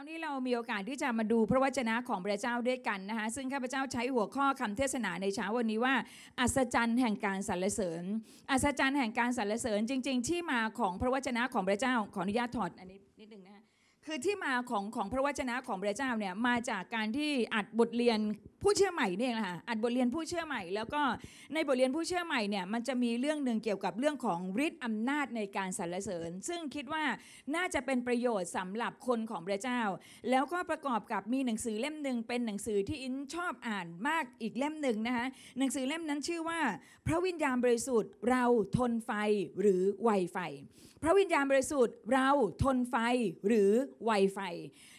้านี้เรามีโอกาสที่จะมาดูพระวจนะของพระเจ้าด้วยกันนะคะซึ่งข้าพเจ้าใช้หัวข้อคำเทศนาในเช้าวันนี้ว่าอัศจรรย์แห่งการสรรเสริญอัศจรรย์แห่งการสรรเสริญจริง ๆ ที่มาของพระวจนะของพระเจ้าขออนุญาตถอดอันนี้นิดนึงนะคะคือที่มาของของพระวจนะของพระเจ้าเนี่ยมาจากการที่อัดบทเรียนผู้เชื่อใหม่เนี่ยนะคะอัดบทเรียนผู้เชื่อใหม่ แล้วก็ในบทเรียนผู้เชื่อใหม่เนี่ยมันจะมีเรื่องหนึ่งเกี่ยวกับเรื่องของฤทธิ์อำนาจในการสรรเสริญ ซึ่งคิดว่าน่าจะเป็นประโยชน์สำหรับคนของพระเจ้า แล้วก็ประกอบกับมีหนังสือเล่มหนึ่งเป็นหนังสือที่อินชอบอ่านมากอีกเล่มหนึ่งนะคะหนังสือเล่มนั้นชื่อว่า พระวิญญาณบริสุทธิ์เราทนไฟหรือไวไฟพระวิญญาณบริสุทธิ์เราทนไฟหรือไวไฟ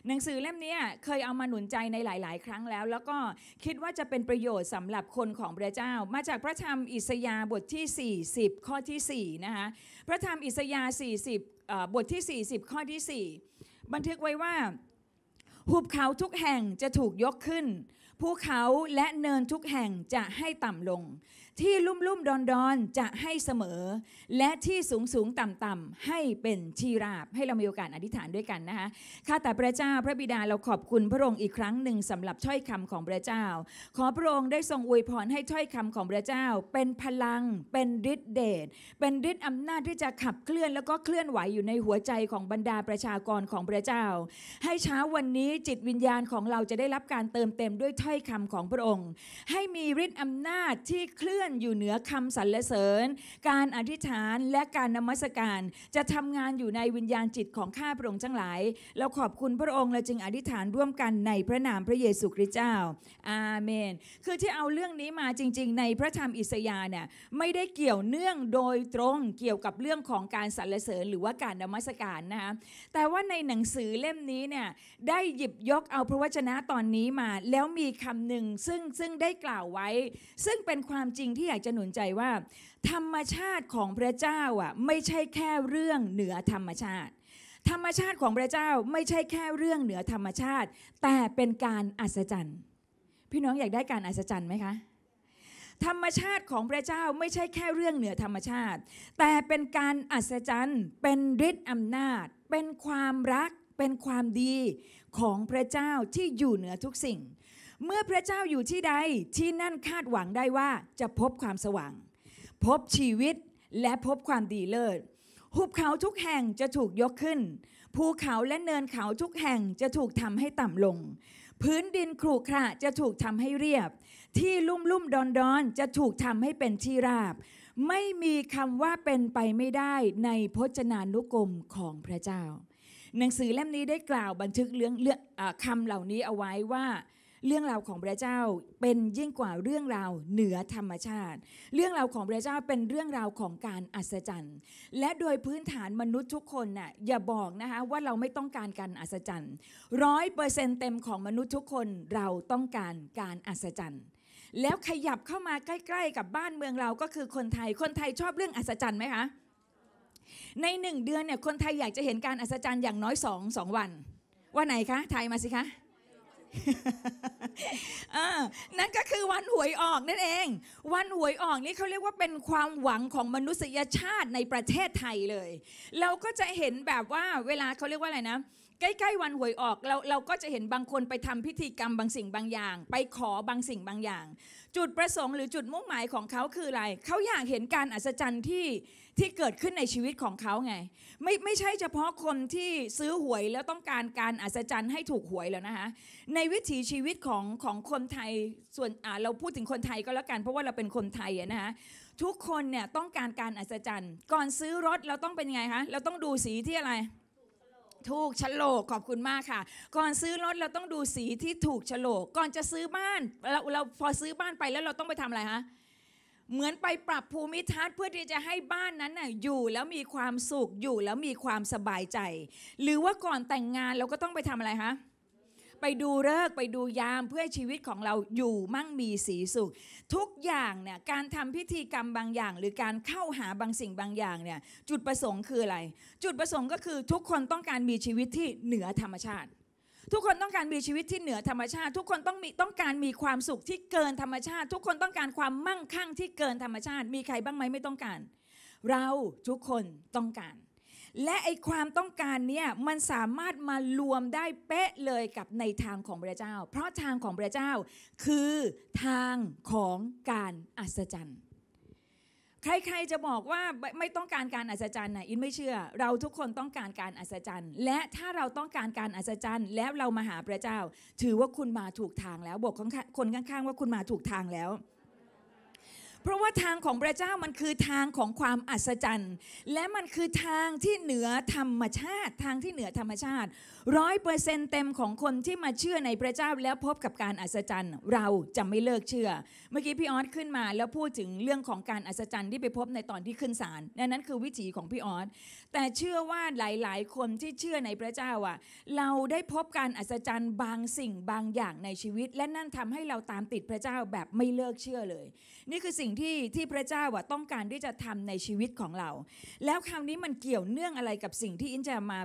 หนังสือเล่มนี้เคยเอามาหนุนใจในหลาย ๆ ครั้งแล้ว แล้วก็คิดว่าจะเป็นประโยชน์สำหรับคนของพระเจ้า มาจากพระธรรมอิสยาบทที่ 40 ข้อที่ 4 นะคะ พระธรรมอิสยา40บทที่ 40 ข้อที่ 4 บันทึกไว้ว่า หุบเขาทุกแห่งจะถูกยกขึ้น ภูเขาและเนินทุกแห่งจะให้ต่ำลงที่ลุ่มลุ่มดอนดอนจะให้เสมอ และที่สูงสูงต่ำต่ำให้เป็นชีราบให้เรามีโอกาสอธิษฐานด้วยกันนะคะ ข้าแต่พระเจ้า พระบิดาเราขอบคุณพระองค์อีกครั้งหนึ่งสำหรับถ้อยคำของพระเจ้า ขอพระองค์ได้ทรงอวยพรให้ถ้อยคำของพระเจ้า เป็นพลัง เป็นฤทธิเดช เป็นฤทธิอำนาจที่จะขับเคลื่อน แล้วก็เคลื่อนไหวอยู่ในหัวใจของบรรดาประชากรของพระเจ้า ให้เช้าวันนี้จิตวิญญาณของเราจะได้รับการเติมเต็ม ด้วยถ้อยคำของพระองค์ ให้มีฤทธิอำนาจที่เคลื่อนอนอยู่เหนือคำสรรเสริญ การอธิษฐานและการนมัสการจะทำงานอยู่ในวิญญาณจิตของข้าพระองค์ทั้งหลายเราขอบคุณพระองค์เราจึงอธิษฐานร่วมกันในพระนามพระเยซูคริสต์เจ้าอาเมน คือที่เอาเรื่องนี้มาจริงๆ ในพระธรรมอิสยาห์เนี่ยไม่ได้เกี่ยวเนื่องโดยตรงเกี่ยวกับเรื่องของการสรรเสริญ หรือว่าการนมัสการนะคะแต่ว่าในหนังสือเล่มนี้เนี่ยได้หยิบยกเอาพระวจนะตอนนี้มา แล้วมีคำหนึ่งซึ่งซึ่งได้กล่าวไว้ ซึ่งเป็นความจริงที่อยากจะหนุนใจว่า ธรรมชาติของพระเจ้าอ่ะไม่ใช่แค่เรื่องเหนือธรรมชาติ ธรรมชาติของพระเจ้าไม่ใช่แค่เรื่องเหนือธรรมชาติ แต่เป็นการอัศจรรย์พี่น้องอยากได้การอัศจรรย์ไหมคะ ธรรมชาติของพระเจ้าไม่ใช่แค่เรื่องเหนือธรรมชาติ แต่เป็นการอัศจรรย์เป็นฤทธิ์อำนาจ เป็นความรักเป็นความดีของพระเจ้าที่อยู่เหนือทุกสิ่งเมื่อพระเจ้าอยู่ที่ใดที่นั่นคาดหวังได้ว่าจะพบความสว่างพบชีวิตและพบความดีเลิศหุบเขาทุกแห่งจะถูกยกขึ้น ภูเขาและเนินเขาทุกแห่งจะถูกทำให้ต่ำลง พื้นดินขรุขระจะถูกทำให้เรียบ ที่ลุ่มลุ่มดอนดอนจะถูกทำให้เป็นที่ราบ ไม่มีคำว่าเป็นไปไม่ได้ในพจนานุกรมของพระเจ้า หนังสือเล่มนี้ได้กล่าวบันทึกเรื่องเลือกคำเหล่านี้เอาไว้ว่าเรื่องราวของพระเจ้าเป็นยิ่งกว่าเรื่องราวเหนือธรรมชาติ เรื่องราวของพระเจ้าเป็นเรื่องราวของการอัศจรรย์และโดยพื้นฐานมนุษย์ทุกคนน่ะอย่าบอกนะคะว่าเราไม่ต้องการการอัศจรรย์ร้อยเปอร์เซ็นต์เต็มของมนุษย์ทุกคนเราต้องการการอัศจรรย์แล้วขยับเข้ามาใกล้ๆ กับบ้านเมืองเราก็คือคนไทยคนไทยชอบเรื่องอัศจรรย์ไหมคะในหนึ่งเดือนเนี่ยคนไทยอยากจะเห็นการอัศจรรย์อย่างน้อยสองสองวันว่าไหนคะไทยมาสิคะนั่นก็คือวันหวยออกนั่นเอง วันหวยออกนี่เขาเรียกว่าเป็นความหวังของมนุษยชาติในประเทศไทยเลย เราก็จะเห็นแบบว่า เวลาเขาเรียกว่าอะไรนะ ใกล้ๆวันหวยออกเราเราก็จะเห็นบางคนไปทำพิธีกรรมบางสิ่งบางอย่าง ไปขอบางสิ่งบางอย่าง จุดประสงค์หรือจุดมุ่งหมายของเขาคืออะไร เขาอยากเห็นการอัศจรรย์ที่ที่เกิดขึ้นในชีวิตของเขาไง ไม่ไม่ใช่เฉพาะคนที่ซื้อหวยแล้วต้องการการอัศจรรย์ให้ถูกหวยแล้วนะคะในวิถีชีวิตของของคนไทยส่วนเราพูดถึงคนไทยก็แล้วกัน เพราะว่าเราเป็นคนไทยนะคะทุกคนเนี่ยต้องการการอัศจรรย์ ก่อนซื้อรถเราต้องเป็นไงคะเราต้องดูสีที่อะไร ถูกฉลกขอบคุณมากค่ะ ก่อนซื้อรถเราต้องดูสีที่ถูกฉลกก่อนจะซื้อบ้าน เราเราพอซื้อบ้านไปแล้วเราต้องไปทำอะไรฮะเหมือนไปปรับภูมิทัศน์เพื่อที่จะให้บ้านนั้นน่ะอยู่แล้วมีความสุขอยู่แล้วมีความสบายใจ หรือว่าก่อนแต่งงานเราก็ต้องไปทำอะไรคะไปดูเลิกไปดูยามเพื่อชีวิตของเราอยู่มั่งมีสีสุข ทุกอย่างเนี่ยการทำพิธีกรรมบางอย่างหรือการเข้าหาบางสิ่งบางอย่างเนี่ยจุดประสงค์คืออะไร จุดประสงค์ก็คือทุกคนต้องการมีชีวิตที่เหนือธรรมชาติทุกคนต้องการมีชีวิตที่เหนือธรรมชาติทุกคนต้องมีต้องการมีความสุขที่เกินธรรมชาติ ทุกคนต้องการความมั่งคั่งที่เกินธรรมชาติ มีใครบ้างไหมไม่ต้องการ เราทุกคนต้องการ และไอความต้องการเนี่ยมันสามารถมารวมได้เป๊ะเลยกับในทางของพระเจ้า เพราะทางของพระเจ้าคือทางของการอัศจรรย์ใครๆจะบอกว่าไม่ต้องการการอัศจรรย์นะอินไม่เชื่อ เราทุกคนต้องการการอัศจรรย์ และถ้าเราต้องการการอัศจรรย์ แล้วเรามาหาพระเจ้า ถือว่าคุณมาถูกทางแล้วบอกคนข้างๆว่าคุณมาถูกทางแล้วเพราะว่าทางของพระเจ้ามันคือทางของความอัศจรรย์และมันคือทางที่เหนือธรรมชาติ ทางที่เหนือธรรมชาติร้อยเปอร์เซ็นต์เต็มของคนที่มาเชื่อในพระเจ้าแล้วพบกับการอัศจรรย์เราจะไม่เลิกเชื่อ เมื่อกี้พี่ออสขึ้นมา แล้วพูดถึงเรื่องของการอัศจรรย์ที่ไปพบในตอนที่ขึ้นศาลนั่นคือวิถีของพี่ออสแต่เชื่อว่าหลายๆ คนที่เชื่อในพระเจ้าอ่ะเราได้พบการอัศจรรย์บางสิ่งบางอย่างในชีวิต และนั่นทำให้เราตามติดพระเจ้าแบบไม่เลิกเชื่อเลย นี่คือสิ่งที่ที่พระเจ้าอ่ะต้องการที่จะทำในชีวิตของเรา แล้วคราวนี้มันเกี่ยวเนื่องอะไรกับสิ่งที่อินจะมา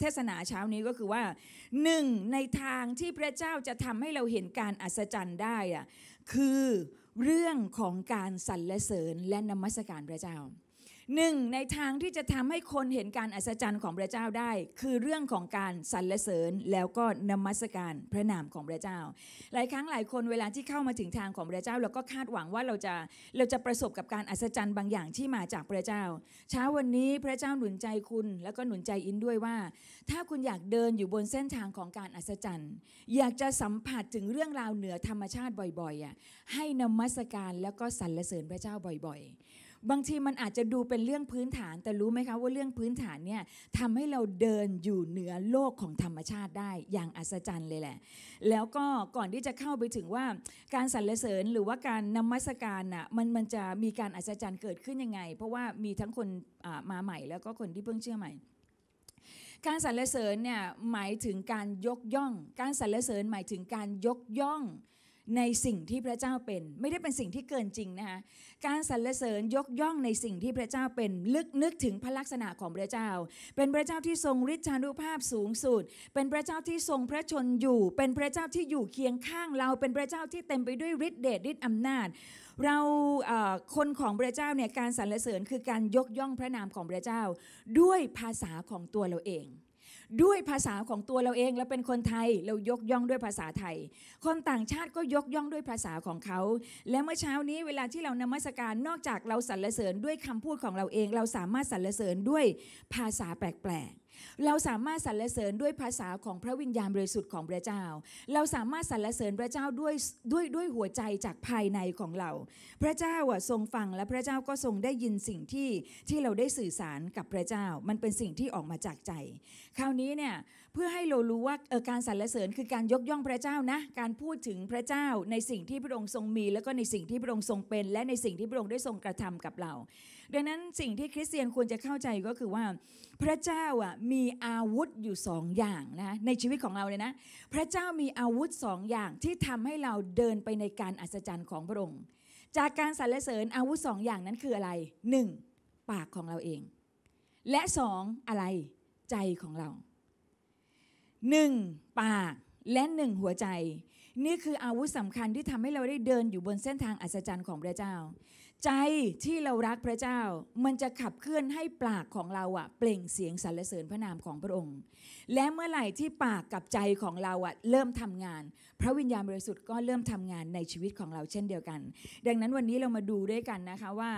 เทศนาเช้านี้ก็คือว่าหนึ่งในทางที่พระเจ้าจะทำให้เราเห็นการอัศจรรย์ได้อะคือ เรื่องของการสรรเสริญและนมัสการพระเจ้าหนึ่งในทางที่จะทำให้คนเห็นการอัศจรรย์ของพระเจ้าได้ คือเรื่องของการสรรเสริญแล้วก็นมัสการพระนามของพระเจ้า หลายครั้งหลายคนเวลาที่เข้ามาถึงทางของพระเจ้าเราก็คาดหวังว่าเราจะเราจะประสบกับการอัศจรรย์บางอย่างที่มาจากพระเจ้า เช้าวันนี้พระเจ้าหนุนใจคุณแล้วก็หนุนใจอินด้วยว่า ถ้าคุณอยากเดินอยู่บนเส้นทางของการอัศจรรย์อยากจะสัมผัสถึงเรื่องราวเหนือธรรมชาติบ่อยๆอ่ะให้นมัสการแล้วก็สรรเสริญพระเจ้าบ่อยๆบางทีมันอาจจะดูเป็นเรื่องพื้นฐานแต่รู้ไหมคะว่าเรื่องพื้นฐานเนี่ยทำให้เราเดินอยู่เหนือโลกของธรรมชาติได้อย่างอัศจรรย์เลยแหละแล้วก็ก่อนที่จะเข้าไปถึงว่าการสรรเสริญหรือว่าการนมัสการน่ะมันมันจะมีการอัศจรรย์เกิดขึ้นยังไง เพราะว่ามีทั้งคนมาใหม่ แล้วก็คนที่เพิ่งเชื่อใหม่การสรรเสริญเนี่ยหมายถึงการยกย่องการสรรเสริญหมายถึงการยกย่องในสิ่งที่พระเจ้าเป็นไม่ได้เป็นสิ่งที่เกินจริงนะคะการสรรเสริญยกย่องในสิ่งที่พระเจ้าเป็นลึกนึกถึงพระลักษณะของพระเจ้า เป็นพระเจ้าที่ทรงฤทธานุภาพสูงสุด เป็นพระเจ้าที่ทรงพระชนอยู่เป็นพระเจ้าที่อยู่เคียงข้างเราเป็นพระเจ้าที่เต็มไปด้วยฤทธิเดชฤทธิอำนาจเราคนของพระเจ้าเนี่ยการสรรเสริญคือการยกย่องพระนามของพระเจ้าด้วยภาษาของตัวเราเองด้วยภาษาของตัวเราเองเราเป็นคนไทยเรายกย่องด้วยภาษาไทย คนต่างชาติก็ยกย่องด้วยภาษาของเขา และเมื่อเช้านี้เวลาที่เรานมัสการนอกจากเราสรรเสริญด้วยคำพูดของเราเอง เราสามารถสรรเสริญด้วยภาษาแปลกเราสามารถสรรเสริญด้วยภาษาของพระวิญญาณบริสุทธิ์ของพระเจ้า เราสามารถสรรเสริญพระเจ้าด้วยด้วยด้วยหัวใจจากภายในของเรา พระเจ้าอ่ะทรงฟังและพระเจ้าก็ทรงได้ยินสิ่งที่ที่เราได้สื่อสารกับพระเจ้า มันเป็นสิ่งที่ออกมาจากใจ คราวนี้เนี่ยเพื่อให้เรารู้ว่าการสรรเสริญคือการยกย่องพระเจ้านะ การพูดถึงพระเจ้าในสิ่งที่พระองค์ทรงมีแล้วก็ในสิ่งที่พระองค์ทรงเป็น และในสิ่งที่พระองค์ได้ทรงกระทำกับเราดังนั้นสิ่งที่คริสเตียนควรจะเข้าใจก็คือว่าพระเจ้าอ่ะมีอาวุธอยู่สองอย่างนะในชีวิตของเราเลยนะ พระเจ้ามีอาวุธสองอย่างที่ทำให้เราเดินไปในการอัศจรรย์ของพระองค์ จากการสรรเสริญอาวุธสองอย่างนั้นคืออะไรหนึ่งปากของเราเอง และสองอะไรใจของเราหนึ่งปากและหนึ่งหัวใจ นี่คืออาวุธสำคัญที่ทำให้เราได้เดินอยู่บนเส้นทางอัศจรรย์ของพระเจ้าใจที่เรารักพระเจ้ามันจะขับเคลื่อนให้ปากของเราอะเปล่งเสียงสรรเสริญพระนามของพระองค์ และเมื่อไหร่ที่ปากกับใจของเราอะเริ่มทำงาน พระวิญญาณบริสุทธิ์ก็เริ่มทำงานในชีวิตของเราเช่นเดียวกัน ดังนั้นวันนี้เรามาดูด้วยกันนะคะว่า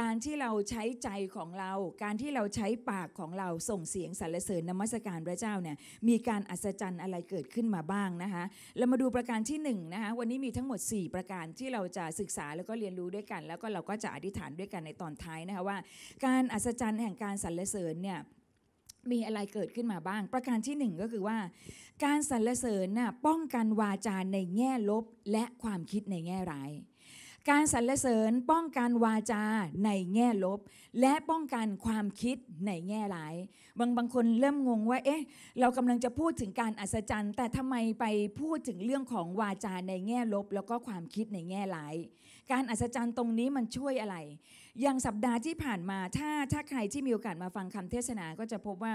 การที่เราใช้ใจของเรา การที่เราใช้ปากของเราส่งเสียงสรรเสริญนมัสการพระเจ้าเนี่ยมีการอัศจรรย์อะไรเกิดขึ้นมาบ้างนะคะเรามาดูประการที่1นนะคะวันนี้มีทั้งหมด 4 ประการที่เราจะศึกษาแล้วก็เรียนรู้ด้วยกันแล้วก็เราก็จะอธิษฐานด้วยกันในตอนท้ายนะคะว่า การอัศจรรย์แห่งการสรรเสริญเนี่ยมีอะไรเกิดขึ้นมาบ้าง ประการที่หนึ่งก็คือว่าการสรรเสริญน่ะป้องกันวาจาในแง่ลบและความคิดในแง่ร้าย การสรรเสริญป้องกันวาจาในแง่ลบ และป้องกันความคิดในแง่ร้าย บางบางคนเริ่มงงว่า เอ๊ะเรากำลังจะพูดถึงการอัศจรรย์ แต่ทำไมไปพูดถึงเรื่องของวาจาในแง่ลบ แล้วก็ความคิดในแง่ร้ายการอัศจรรย์ตรงนี้มันช่วยอะไร อย่างสัปดาห์ที่ผ่านมาถ้าถ้าใครที่มีโอกาสมาฟังคำเทศนา ก็จะพบว่า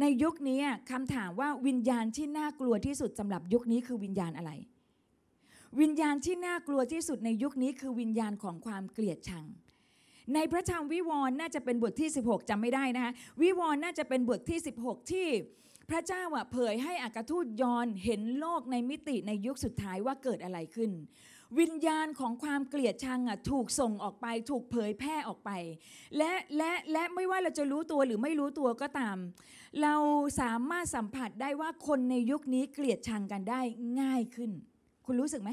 ในยุคนี้คำถามว่าวิญญาณที่น่ากลัวที่สุดสำหรับยุคนี้คือวิญญาณอะไร วิญญาณที่น่ากลัวที่สุดในยุคนี้คือวิญญาณของความเกลียดชัง ในพระธรรม วิวรณ์น่าจะเป็นบทที่ 16จำไม่ได้นะคะวิวรณ์น่าจะเป็นบทที่ 16 ที่พระเจ้าเผยให้อากาทูตยอนเห็นโลกในมิติในยุคสุดท้ายว่าเกิดอะไรขึ้นวิญญาณของความเกลียดชังอ่ะถูกส่งออกไป ถูกเผยแพร่ออกไปและและและไม่ว่าเราจะรู้ตัวหรือไม่รู้ตัวก็ตาม เราสามารถสัมผัสได้ว่าคนในยุคนี้เกลียดชังกันได้ง่ายขึ้น คุณรู้สึกไหม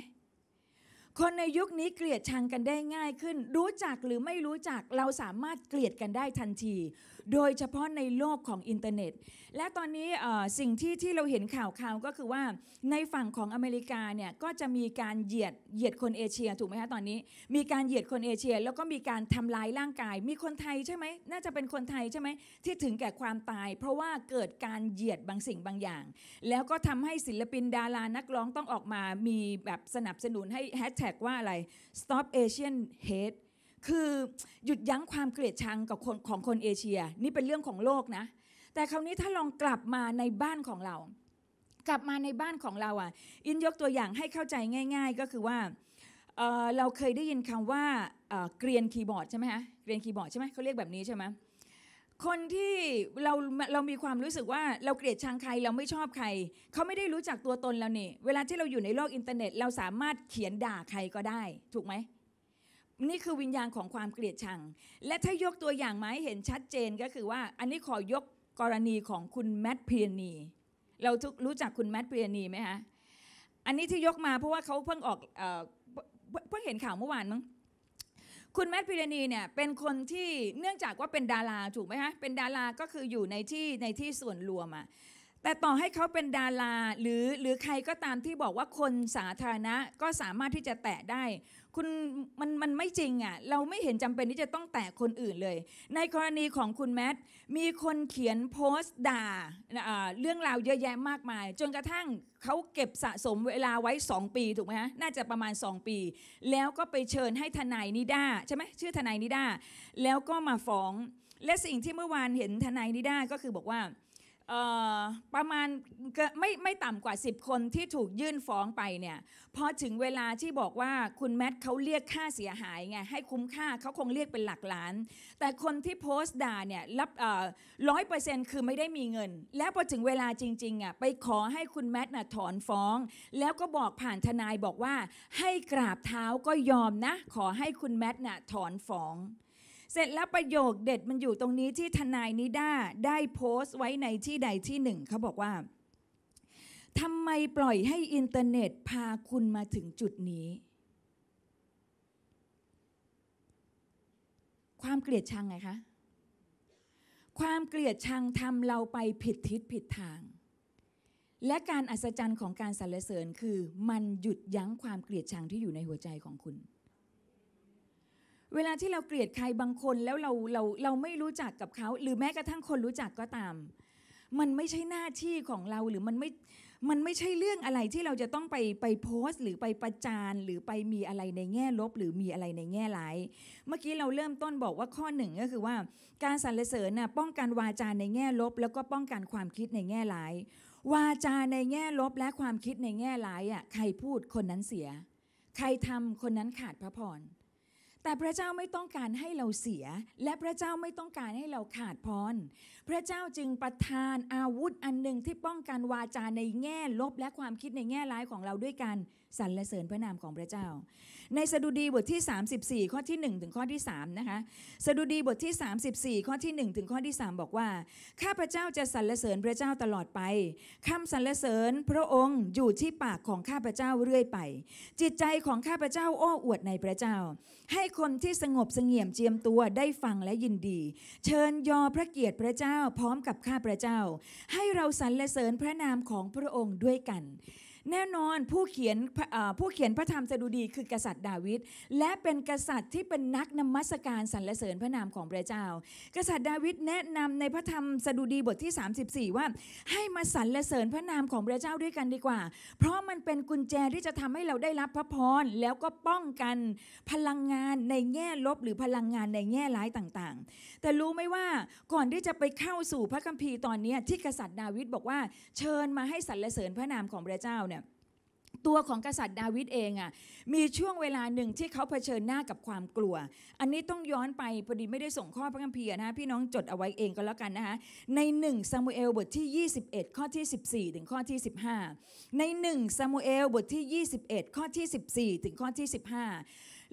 คนในยุคนี้เกลียดชังกันได้ง่ายขึ้น รู้จักหรือไม่รู้จักเราสามารถเกลียดกันได้ทันทีโดยเฉพาะในโลกของอินเทอร์เน็ต และตอนนี้สิ่งที่ที่เราเห็นข่าวข่าวก็คือว่าในฝั่งของอเมริกาเนี่ยก็จะมีการเหยียดเหยียดคนเอเชีย ถูกไหมคะตอนนี้มีการเหยียดคนเอเชียแล้วก็มีการทำลายร่างกาย มีคนไทยใช่ไหมน่าจะเป็นคนไทยใช่ไหมที่ถึงแก่ความตาย เพราะว่าเกิดการเหยียดบางสิ่งบางอย่าง แล้วก็ทำให้ศิลปินดารานักร้องต้องออกมา มีแบบสนับสนุนให้แฮชแท็กว่าอะไร stop Asian hate คือหยุดยั้งความเกลียดชังกับคนของคนเอเชียนี่เป็นเรื่องของโลกนะแต่คราวนี้ถ้าลองกลับมาในบ้านของเรา กลับมาในบ้านของเราอ่ะอินยกตัวอย่างให้เข้าใจง่าย ๆ ก็คือว่าเเราเคยได้ยินคำว่าเกรียนคีย์บอร์ดใช่ไหมฮะเกรียนคีย์บอร์ดใช่ไหมเขาเรียกแบบนี้ใช่ไหมคนที่เราเรามีความรู้สึกว่าเราเกลียดชังใครเราไม่ชอบใครเขาไม่ได้รู้จักตัวตนเราเนี่เวลาที่เราอยู่ในโลกอินเทอร์เน็ต เราสามารถเขียนด่าใครก็ได้ถูกไหมนี่คือวิญญาณของความเกลียดชัง และถ้ายกตัวอย่างมาให้เห็นชัดเจนก็คือว่าอันนี้ขอยกกรณีของคุณแมทเพียนีเราทุกรู้จักคุณแมทเพียนีไหมคะอันนี้ที่ยกมา เพราะว่าเขาเพิ่งออกเพิ่งเห็นข่าวเมื่อวานมั้งคุณแมทพียนีเนี่ยเป็นคนที่เนื่องจากว่าเป็นดาราถูกไหมคะเป็นดาราก็คืออยู่ในที่ในที่ส่วนรวมอะแต่ต่อให้เขาเป็นดาราหรือหรือใครก็ตามที่บอกว่าคนสาธารณะก็สามารถที่จะแตะได้คุณมันมันไม่จริงอะ่ะเราไม่เห็นจำเป็นที่จะต้องแตะคนอื่นเลย ในกรณีของคุณแมทมีคนเขียนโพสต์ด่าเรื่องราวเยอะแยะมากมาย จนกระทั่งเขาเก็บสะสมเวลาไว้ 2 ปีถูกไหมฮะน่าจะประมาณ 2 ปี แล้วก็ไปเชิญให้ทนายนิด้าใช่ไหมชื่อทนายนิด้า แล้วก็มาฟ้องและสิ่งที่เมื่อวานเห็นทนายนิด้า ก็คือบอกว่าประมาณไม่ไม่ต่ำกว่า 10 คนที่ถูกยื่นฟ้องไปเนี่ยพอถึงเวลาที่บอกว่าคุณแมทเขาเรียกค่าเสียหายไงให้คุ้มค่าเขาคงเรียกเป็นหลักล้านแต่คนที่โพสต์ด่าเนี่ยรับร้อยเปอร์เซ็นต์คือไม่ได้มีเงิน แล้วพอถึงเวลาจริงๆอ่ะไปขอให้คุณแมทน่ะถอนฟ้อง แล้วก็บอกผ่านทนายบอกว่า ให้กราบเท้าก็ยอมนะขอให้คุณแมทน่ะถอนฟ้องเสร็จแล้วประโยคเด็ดมันอยู่ตรงนี้ที่ทนายนิด้าได้โพสต์ไว้ในที่ใดที่หนึ่งเขาบอกว่าทำไมปล่อยให้อินเทอร์เน็ตพาคุณมาถึงจุดนี้ ความเกลียดชังไงคะความเกลียดชังทำเราไปผิดทิศผิดทาง และการอัศจรรย์ของการสรรเสริญคือมันหยุดยั้งความเกลียดชังที่อยู่ในหัวใจของคุณเวลาที่เราเกลียดใครบางคนแล้วเราเราเราไม่รู้จักกับเขา หรือแม้กระทั่งคนรู้จักก็ตาม มันไม่ใช่หน้าที่ของเราหรือมันไม่มันไม่ใช่เรื่องอะไรที่เราจะต้องไปไปโพสต์ หรือไปประจานหรือไปมีอะไรในแง่ลบ หรือมีอะไรในแง่ร้าย เมื่อกี้เราเริ่มต้นบอกว่าข้อหนึ่งก็คือว่าการสรรเสริญนะป้องกันวาจาในแง่ลบ แล้วก็ป้องกันความคิดในแง่ร้ายวาจาในแง่ลบและความคิดในแง่ร้ายอ่ะใครพูดคนนั้นเสีย ใครทำคนนั้นขาดพระพรแต่พระเจ้าไม่ต้องการให้เราเสีย และพระเจ้าไม่ต้องการให้เราขาดพรพระเจ้าจึงประทานอาวุธอันหนึ่งที่ป้องกันวาจาในแง่ลบและความคิดในแง่ร้ายของเราด้วยกันสรรเสริญพระนามของพระเจ้า ในสดุดีบทที่ 34 ข้อที่1ถึงข้อที่3นะคะสดุดีบทที่ 34 ข้อที่1ถึงข้อที่3 บอกว่าข้าพระเจ้าจะสรรเสริญพระเจ้าตลอดไปคำสรรเสริญพระองค์อยู่ที่ปากของข้าพระเจ้าเรื่อยไป จิตใจของข้าพระเจ้าโอ้อวดในพระเจ้า ให้คนที่สงบเสงี่ยมเจียมตัวได้ฟังและยินดี เชิญยอพระเกียรติพระเจ้าพร้อมกับข้าพระเจ้า ให้เราสรรเสริญพระนามของพระองค์ด้วยกันแน่นอนผู้เขียนผู้เขียนพระธรรมสดุดีคือกษัตริย์ดาวิดและเป็นกษัตริย์ที่เป็นนักนมัสการสรรเสริญพระนามของพระเจ้า กษัตริย์ดาวิดแนะนำในพระธรรมสดุดีบทที่ 34 ว่าให้มาสรรเสริญพระนามของพระเจ้าด้วยกันดีกว่า เพราะมันเป็นกุญแจที่จะทำให้เราได้รับพระพรแล้วก็ป้องกันพลังงานในแง่ลบหรือพลังงานในแง่ร้ายต่างๆ แต่รู้ไหมว่าก่อนที่จะไปเข้าสู่พระคัมภีร์ตอนนี้ที่กษัตริย์ดาวิดบอกว่าเชิญมาให้สรรเสริญพระนามของพระเจ้าเนี่ยตัวของกษัตริย์ดาวิดเองอะ่ะมีช่วงเวลาหนึ่งที่เขาเผชิญหน้ากับความกลัว อันนี้ต้องย้อนไป พอดีไม่ได้ส่งข้อพระคัมภีร์นะพี่น้องจดเอาไว้เองก็แล้วกันนะคะในหนึ่งซามูเอลบทที่ 21 ข้อที่ 14 ถึงข้อที่ 15 ในหนึ่งซามูเอลบทที่ 21 ข้อที่ 14 ถึงข้อที่ 15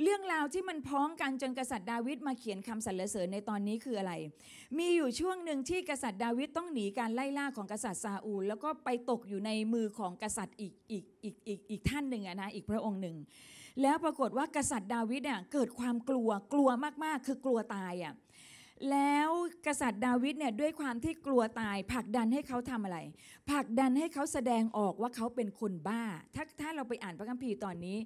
เรื่องราวที่มันพ้องกันจนกษัตริย์ดาวิดมาเขียนคำสรรเสริญในตอนนี้คืออะไร มีอยู่ช่วงหนึ่งที่กษัตริย์ดาวิดต้องหนีการไล่ล่าของกษัตริย์ซาอูล แล้วก็ไปตกอยู่ในมือของกษัตริย์อีกอีกอีกอีกอีกท่านหนึ่งอะนะอีกพระองค์หนึ่ง แล้วปรากฏว่ากษัตริย์ดาวิดเนี่ยเกิดความกลัวกลัวมากๆ คือกลัวตายอ่ะแล้วกษัตริย์ดาวิดเนี่ยด้วยความที่กลัวตายผลักดันให้เขาทำอะไรผลักดันให้เขาแสดงออกว่าเขาเป็นคนบ้า ถ้าถ้าเราไปอ่านพระคัมภีร์ตอนนี้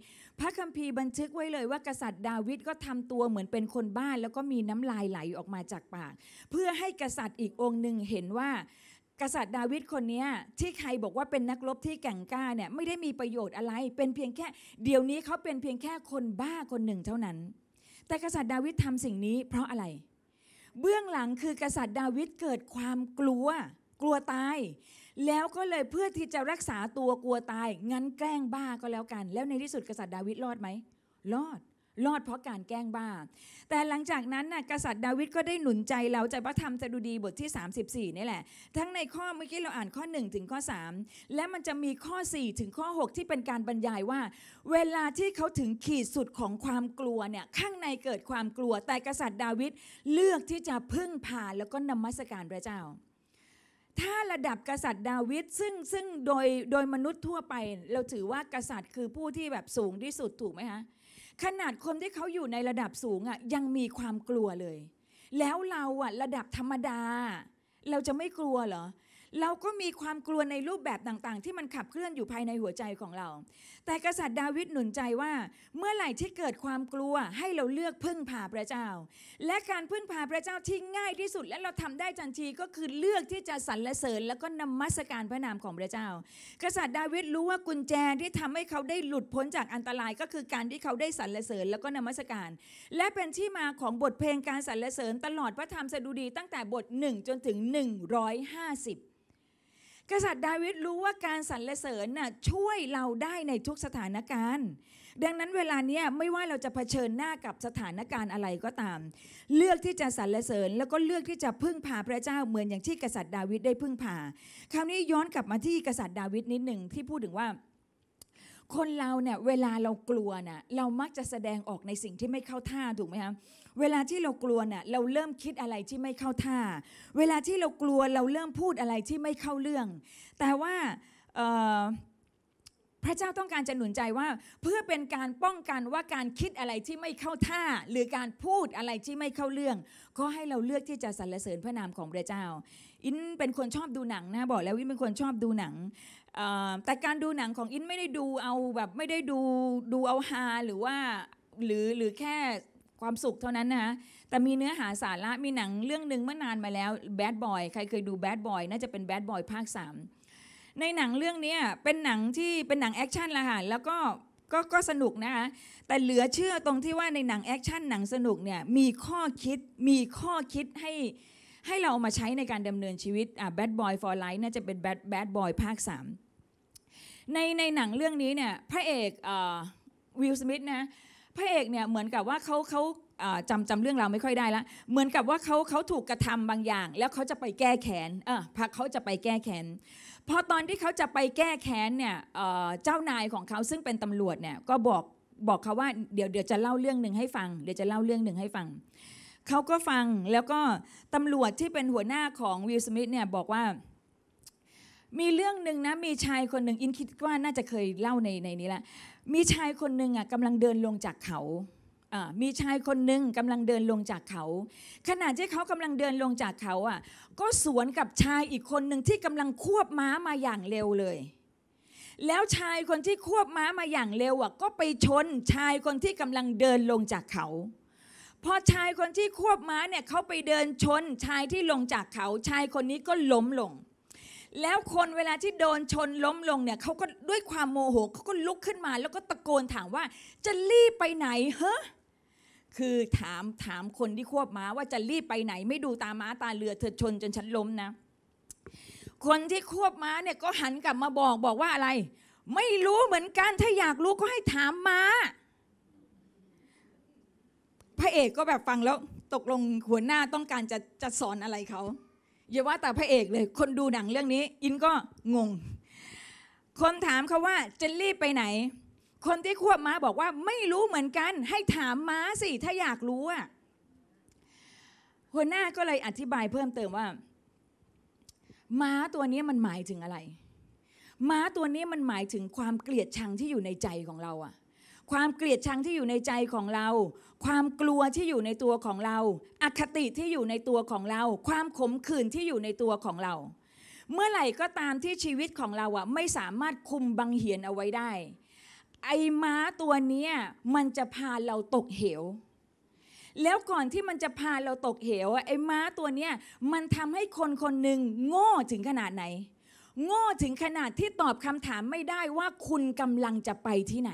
พระคัมภีร์บันทึกไว้เลยว่ากษัตริย์ดาวิดก็ทำตัวเหมือนเป็นคนบ้าแล้วก็มีน้ำลายไหลออกมาจากปาก เพื่อให้กษัตริย์อีกองค์หนึ่งเห็นว่า กษัตริย์ดาวิดคนนี้ที่ใครบอกว่าเป็นนักรบที่แก่งกล้าเนี่ยไม่ได้มีประโยชน์อะไร เป็นเพียงแค่ เดี๋ยวนี้เขาเป็นเพียงแค่คนบ้าคนหนึ่งเท่านั้น แต่กษัตริย์ดาวิดทำสิ่งนี้เพราะอะไรเบื้องหลังคือกษัตริย์ดาวิดเกิดความกลัว กลัวตาย แล้วก็เลยเพื่อที่จะรักษาตัวกลัวตาย งั้นแกล้งบ้าก็แล้วกัน แล้วในที่สุดกษัตริย์ดาวิดรอดไหม รอดรอดเพราะการแกล้งบ้า แต่หลังจากนั้นนะ่ะกษัตริย์ดาวิดก็ได้หนุนใจเราจากพระธรรมสดุดีบทที่ 34 นี่แหละ ทั้งในข้อเมื่อกี้เราอ่านข้อ 1 ถึงข้อ 3 และมันจะมีข้อ 4 ถึงข้อ 6 ที่เป็นการบรรยายว่า เวลาที่เขาถึงขีดสุดของความกลัวเนี่ย ข้างในเกิดความกลัว แต่กษัตริย์ดาวิดเลือกที่จะพึ่งพาแล้วก็นมัสการพระเจ้า ถ้าระดับกษัตริย์ดาวิดซึ่งซึ่งโดยโดยมนุษย์ทั่วไปเราถือว่ากษัตริย์คือผู้ที่แบบสูงที่สุดถูกไหมคะขนาดคนที่เขาอยู่ในระดับสูงอ่ะยังมีความกลัวเลย แล้วเราอ่ะ ระดับธรรมดา เราจะไม่กลัวเหรอเราก็มีความกลัวในรูปแบบต่างๆ ที่มันขับเคลื่อนอยู่ภายในหัวใจของเรา แต่กษัตริย์ดาวิดหนุนใจว่าเมื่อไหร่ที่เกิดความกลัวให้เราเลือกพึ่งพาพระเจ้า และการพึ่งพาพระเจ้าที่ง่ายที่สุด และเราทำได้ทันทีก็คือเลือกที่จะสรรเสริญ แล้วก็นมัสการพระนามของพระเจ้า กษัตริย์ดาวิดรู้ว่ากุญแจที่ทำให้เขาได้หลุดพ้นจากอันตราย ก็คือการที่เขาได้สรรเสริญ แล้วก็นมัสการ และเป็นที่มาของบทเพลงการสรรเสริญตลอดพระธรรมสดุดีตั้งแต่บท 1 จนถึง 150กษัตริย์ดาวิดรู้ว่าการสรรเสริญน่ะช่วยเราได้ในทุกสถานการณ์ ดังนั้นเวลานี้ไม่ว่าเราจะะเผชิญหน้ากับสถานการณ์อะไรก็ตาม เลือกที่จะสรรเสริญแล้วก็เลือกที่จะพึ่งพาพระเจ้าเหมือนอย่างที่กษัตริย์ดาวิดได้พึ่งพาคราวนี้ย้อนกลับมาที่กษัตริย์ดาวิดนิดหนึ่งที่พูดถึงว่าคนเราเนี่ยเวลาเรากลัวน่ะเรามักจะแสดงออกในสิ่งที่ไม่เข้าท่าถูกไหมคะเวลาที่เรากลัวน่ะเราเริ่มคิดอะไรที่ไม่เข้าท่า เวลาที่เรากลัวเราเริ่มพูดอะไรที่ไม่เข้าเรื่อง แต่ว่าพระเจ้าต้องการจะหนุนใจว่าเพื่อเป็นการป้องกันว่าการคิดอะไรที่ไม่เข้าท่า หรือการพูดอะไรที่ไม่เข้าเรื่อง ก็ให้เราเลือกที่จะสรรเสริญพระนามของพระเจ้า อินเป็นคนชอบดูหนังนะบอกแล้ววินเป็นคนชอบดูหนังแต่การดูหนังของอินไม่ได้ดูเอาแบบไม่ได้ดูดูเอาฮาหรือว่าหรือหรือแค่ความสุขเท่านั้นนะคะแต่มีเนื้อหาสาระมีหนังเรื่องหนึ่งเมื่อนานมาแล้ว Bad Boy ใครเคยดู Bad Boy น่าจะเป็น Bad Boy ภาค 3 ในหนังเรื่องนี้เป็นหนังที่เป็นหนังแอคชั่นละค่ะแล้วก็ก็ก็สนุกนะคะแต่เหลือเชื่อตรงที่ว่าในหนังแอคชั่นหนังสนุกเนี่ยมีข้อคิดมีข้อคิดให้ให้เราเอามาใช้ในการดำเนินชีวิต อ่า Bad Boy for Life น่าจะเป็น Bad Bad Boy ภาค3 ในในหนังเรื่องนี้เนี่ย พระเอกวิลสมิธนะ พระเอกเนี่ย เหมือนกับว่าเขาเขาจำจำเรื่องราวไม่ค่อยได้ละเหมือนกับว่าเขาเขาถูกกระทำบางอย่าง แล้วเขาจะไปแก้แค้นเออพักเขาจะไปแก้แค้น พอตอนที่เขาจะไปแก้แค้นเนี่ยเจ้านายของเขาซึ่งเป็นตำรวจเนี่ย ก็บอกบอกเขาว่า เดี๋ยวเดี๋ยวจะเล่าเรื่องหนึ่งให้ฟัง เดี๋ยวจะเล่าเรื่องหนึ่งให้ฟังเขาก็ฟังแล้วก็ตำรวจที่เป็นหัวหน้าของวิลสมิธเนี่ยบอกว่า มีเรื่องหนึ่งนะ มีชายคนหนึ่งอินคิดว่าน่าจะเคยเล่าในในนี้ละมีชายคนหนึ่งอ่ะกำลังเดินลงจากเขามีชายคนหนึ่งกำลังเดินลงจากเขา ขณะที่เขากำลังเดินลงจากเขาอ่ะ ก็สวนกับชายอีกคนหนึ่งที่กำลังควบม้ามาอย่างเร็วเลย แล้วชายคนที่ควบม้ามาอย่างเร็วอ่ะก็ไปชนชายคนที่กำลังเดินลงจากเขาพอชายคนที่ควบม้าเนี่ยเขาไปเดินชนชายที่ลงจากเขาชายคนนี้ก็ล้มลง แล้วคนเวลาที่โดนชนล้มลงเนี่ย เขาก็ด้วยความโมโหเขาก็ลุกขึ้นมาแล้วก็ตะโกนถามว่า จะรีบไปไหนเฮ้คือถามถามคนที่ควบม้าว่าจะรีบไปไหน ไม่ดูตาม้าตาเรือเธอชนจนฉันล้มนะ คนที่ควบม้าเนี่ยก็หันกลับมาบอกบอกว่าอะไร ไม่รู้เหมือนกัน ถ้าอยากรู้ก็ให้ถามม้าพระเอกก็แบบฟังแล้วตกลงหัวหน้าต้องการจะจะสอนอะไรเขาอย่าว่าแต่พระเอกเลยคนดูหนังเรื่องนี้อินก็งง คนถามเขาว่าจะรีบไปไหน คนที่ควบม้าบอกว่า ไม่รู้เหมือนกัน ให้ถามม้าสิถ้าอยากรู้อะหัวหน้าก็เลยอธิบายเพิ่มเติมว่า ม้าตัวนี้มันหมายถึงอะไร ม้าตัวนี้มันหมายถึงความเกลียดชังที่อยู่ในใจของเราอะความเกลียดชังที่อยู่ในใจของเรา ความกลัวที่อยู่ในตัวของเรา อคติที่อยู่ในตัวของเรา ความขมขื่นที่อยู่ในตัวของเรา เมื่อไหร่ก็ตามที่ชีวิตของเราอะไม่สามารถคุมบังเหียนเอาไว้ได้ ไอ้ม้าตัวนี้มันจะพาเราตกเหว แล้วก่อนที่มันจะพาเราตกเหวไอ้ม้าตัวนี้มันทำให้คนคนหนึ่งโง่ถึงขนาดไหน โง่ถึงขนาดที่ตอบคำถามไม่ได้ว่าคุณกำลังจะไปที่ไหน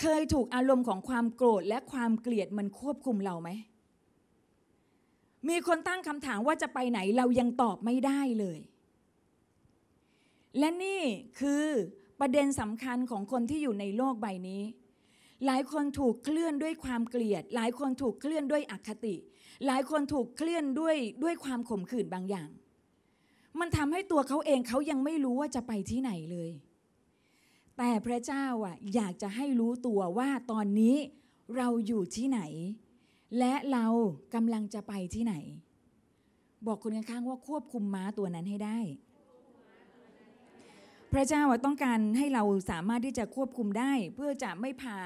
เคยถูกอารมณ์ของความโกรธและความเกลียดมันควบคุมเราไหม มีคนตั้งคำถามว่าจะไปไหน เรายังตอบไม่ได้เลย และนี่คือประเด็นสำคัญของคนที่อยู่ในโลกใบนี้ หลายคนถูกเคลื่อนด้วยความเกลียด หลายคนถูกเคลื่อนด้วยอคติ หลายคนถูกเคลื่อนด้วย ด้วยความข่มขืนบางอย่าง มันทำให้ตัวเขาเองเขายังไม่รู้ว่าจะไปที่ไหนเลยแต่พระเจ้าอ่ะอยากจะให้รู้ตัวว่าตอนนี้เราอยู่ที่ไหน และเรากำลังจะไปที่ไหน บอกคนข้างๆว่าควบคุมม้าตัวนั้นให้ได้พระเจ้าต้องการให้เราสามารถที่จะควบคุมได้ เพื่อจะไม่พา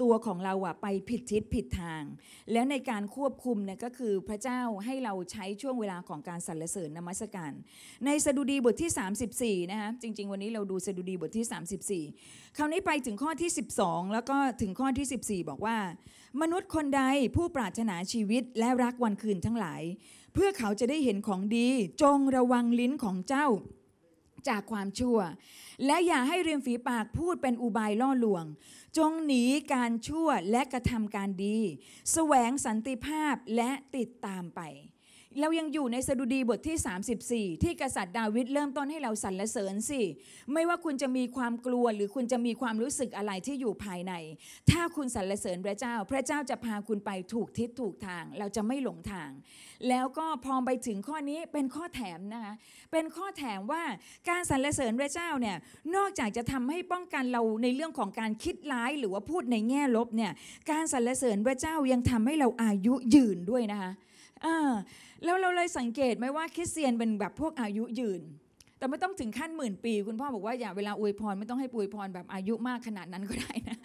ตัวของเราไปผิดทิศผิดทาง แล้วในการควบคุมเนี่ยก็คือพระเจ้าให้เราใช้ช่วงเวลาของการสรรเสริญนมัสการ ในสดุดีบทที่34นะคะจริง ๆ วันนี้เราดูสดุดีบทที่ 34คราวนี้ไปถึงข้อที่ 12 แล้วก็ถึงข้อที่ 14 บอกว่า มนุษย์คนใดผู้ปรารถนาชีวิตและรักวันคืนทั้งหลาย เพื่อเขาจะได้เห็นของดีจงระวังลิ้นของเจ้าจากความชั่ว และอย่าให้ริมฝีปากพูดเป็นอุบายล่อลวง จงหนีการชั่วและกระทำการดีแสวงสันติภาพและติดตามไปเรายังอยู่ในสดุดีบทที่ 34 ที่กษัตริย์ดาวิดเริ่มต้นให้เราสรรเสริญสิไม่ว่าคุณจะมีความกลัวหรือคุณจะมีความรู้สึกอะไรที่อยู่ภายใน ถ้าคุณสรรเสริญพระเจ้าพระเจ้าจะพาคุณไปถูกทิศถูกทางเราจะไม่หลงทาง แล้วก็พอไปถึงข้อนี้เป็นข้อแถมนะคะเป็นข้อแถมว่าการสรรเสริญพระเจ้าเนี่ยนอกจากจะทำให้ป้องกันเราในเรื่องของการคิดร้าย หรือว่าพูดในแง่ลบเนี่ยการสรรเสริญพระเจ้ายังทำให้เราอายุยืนด้วยนะคะอ่าแล้วเราเลยสังเกตไหมว่าคริสเตียนเป็นแบบพวกอายุยืน แต่ไม่ต้องถึงขั้นหมื่นปี คุณพ่อบอกว่าอย่าเวลาอวยพรไม่ต้องให้อวยพรแบบอายุมากขนาดนั้นก็ได้นะ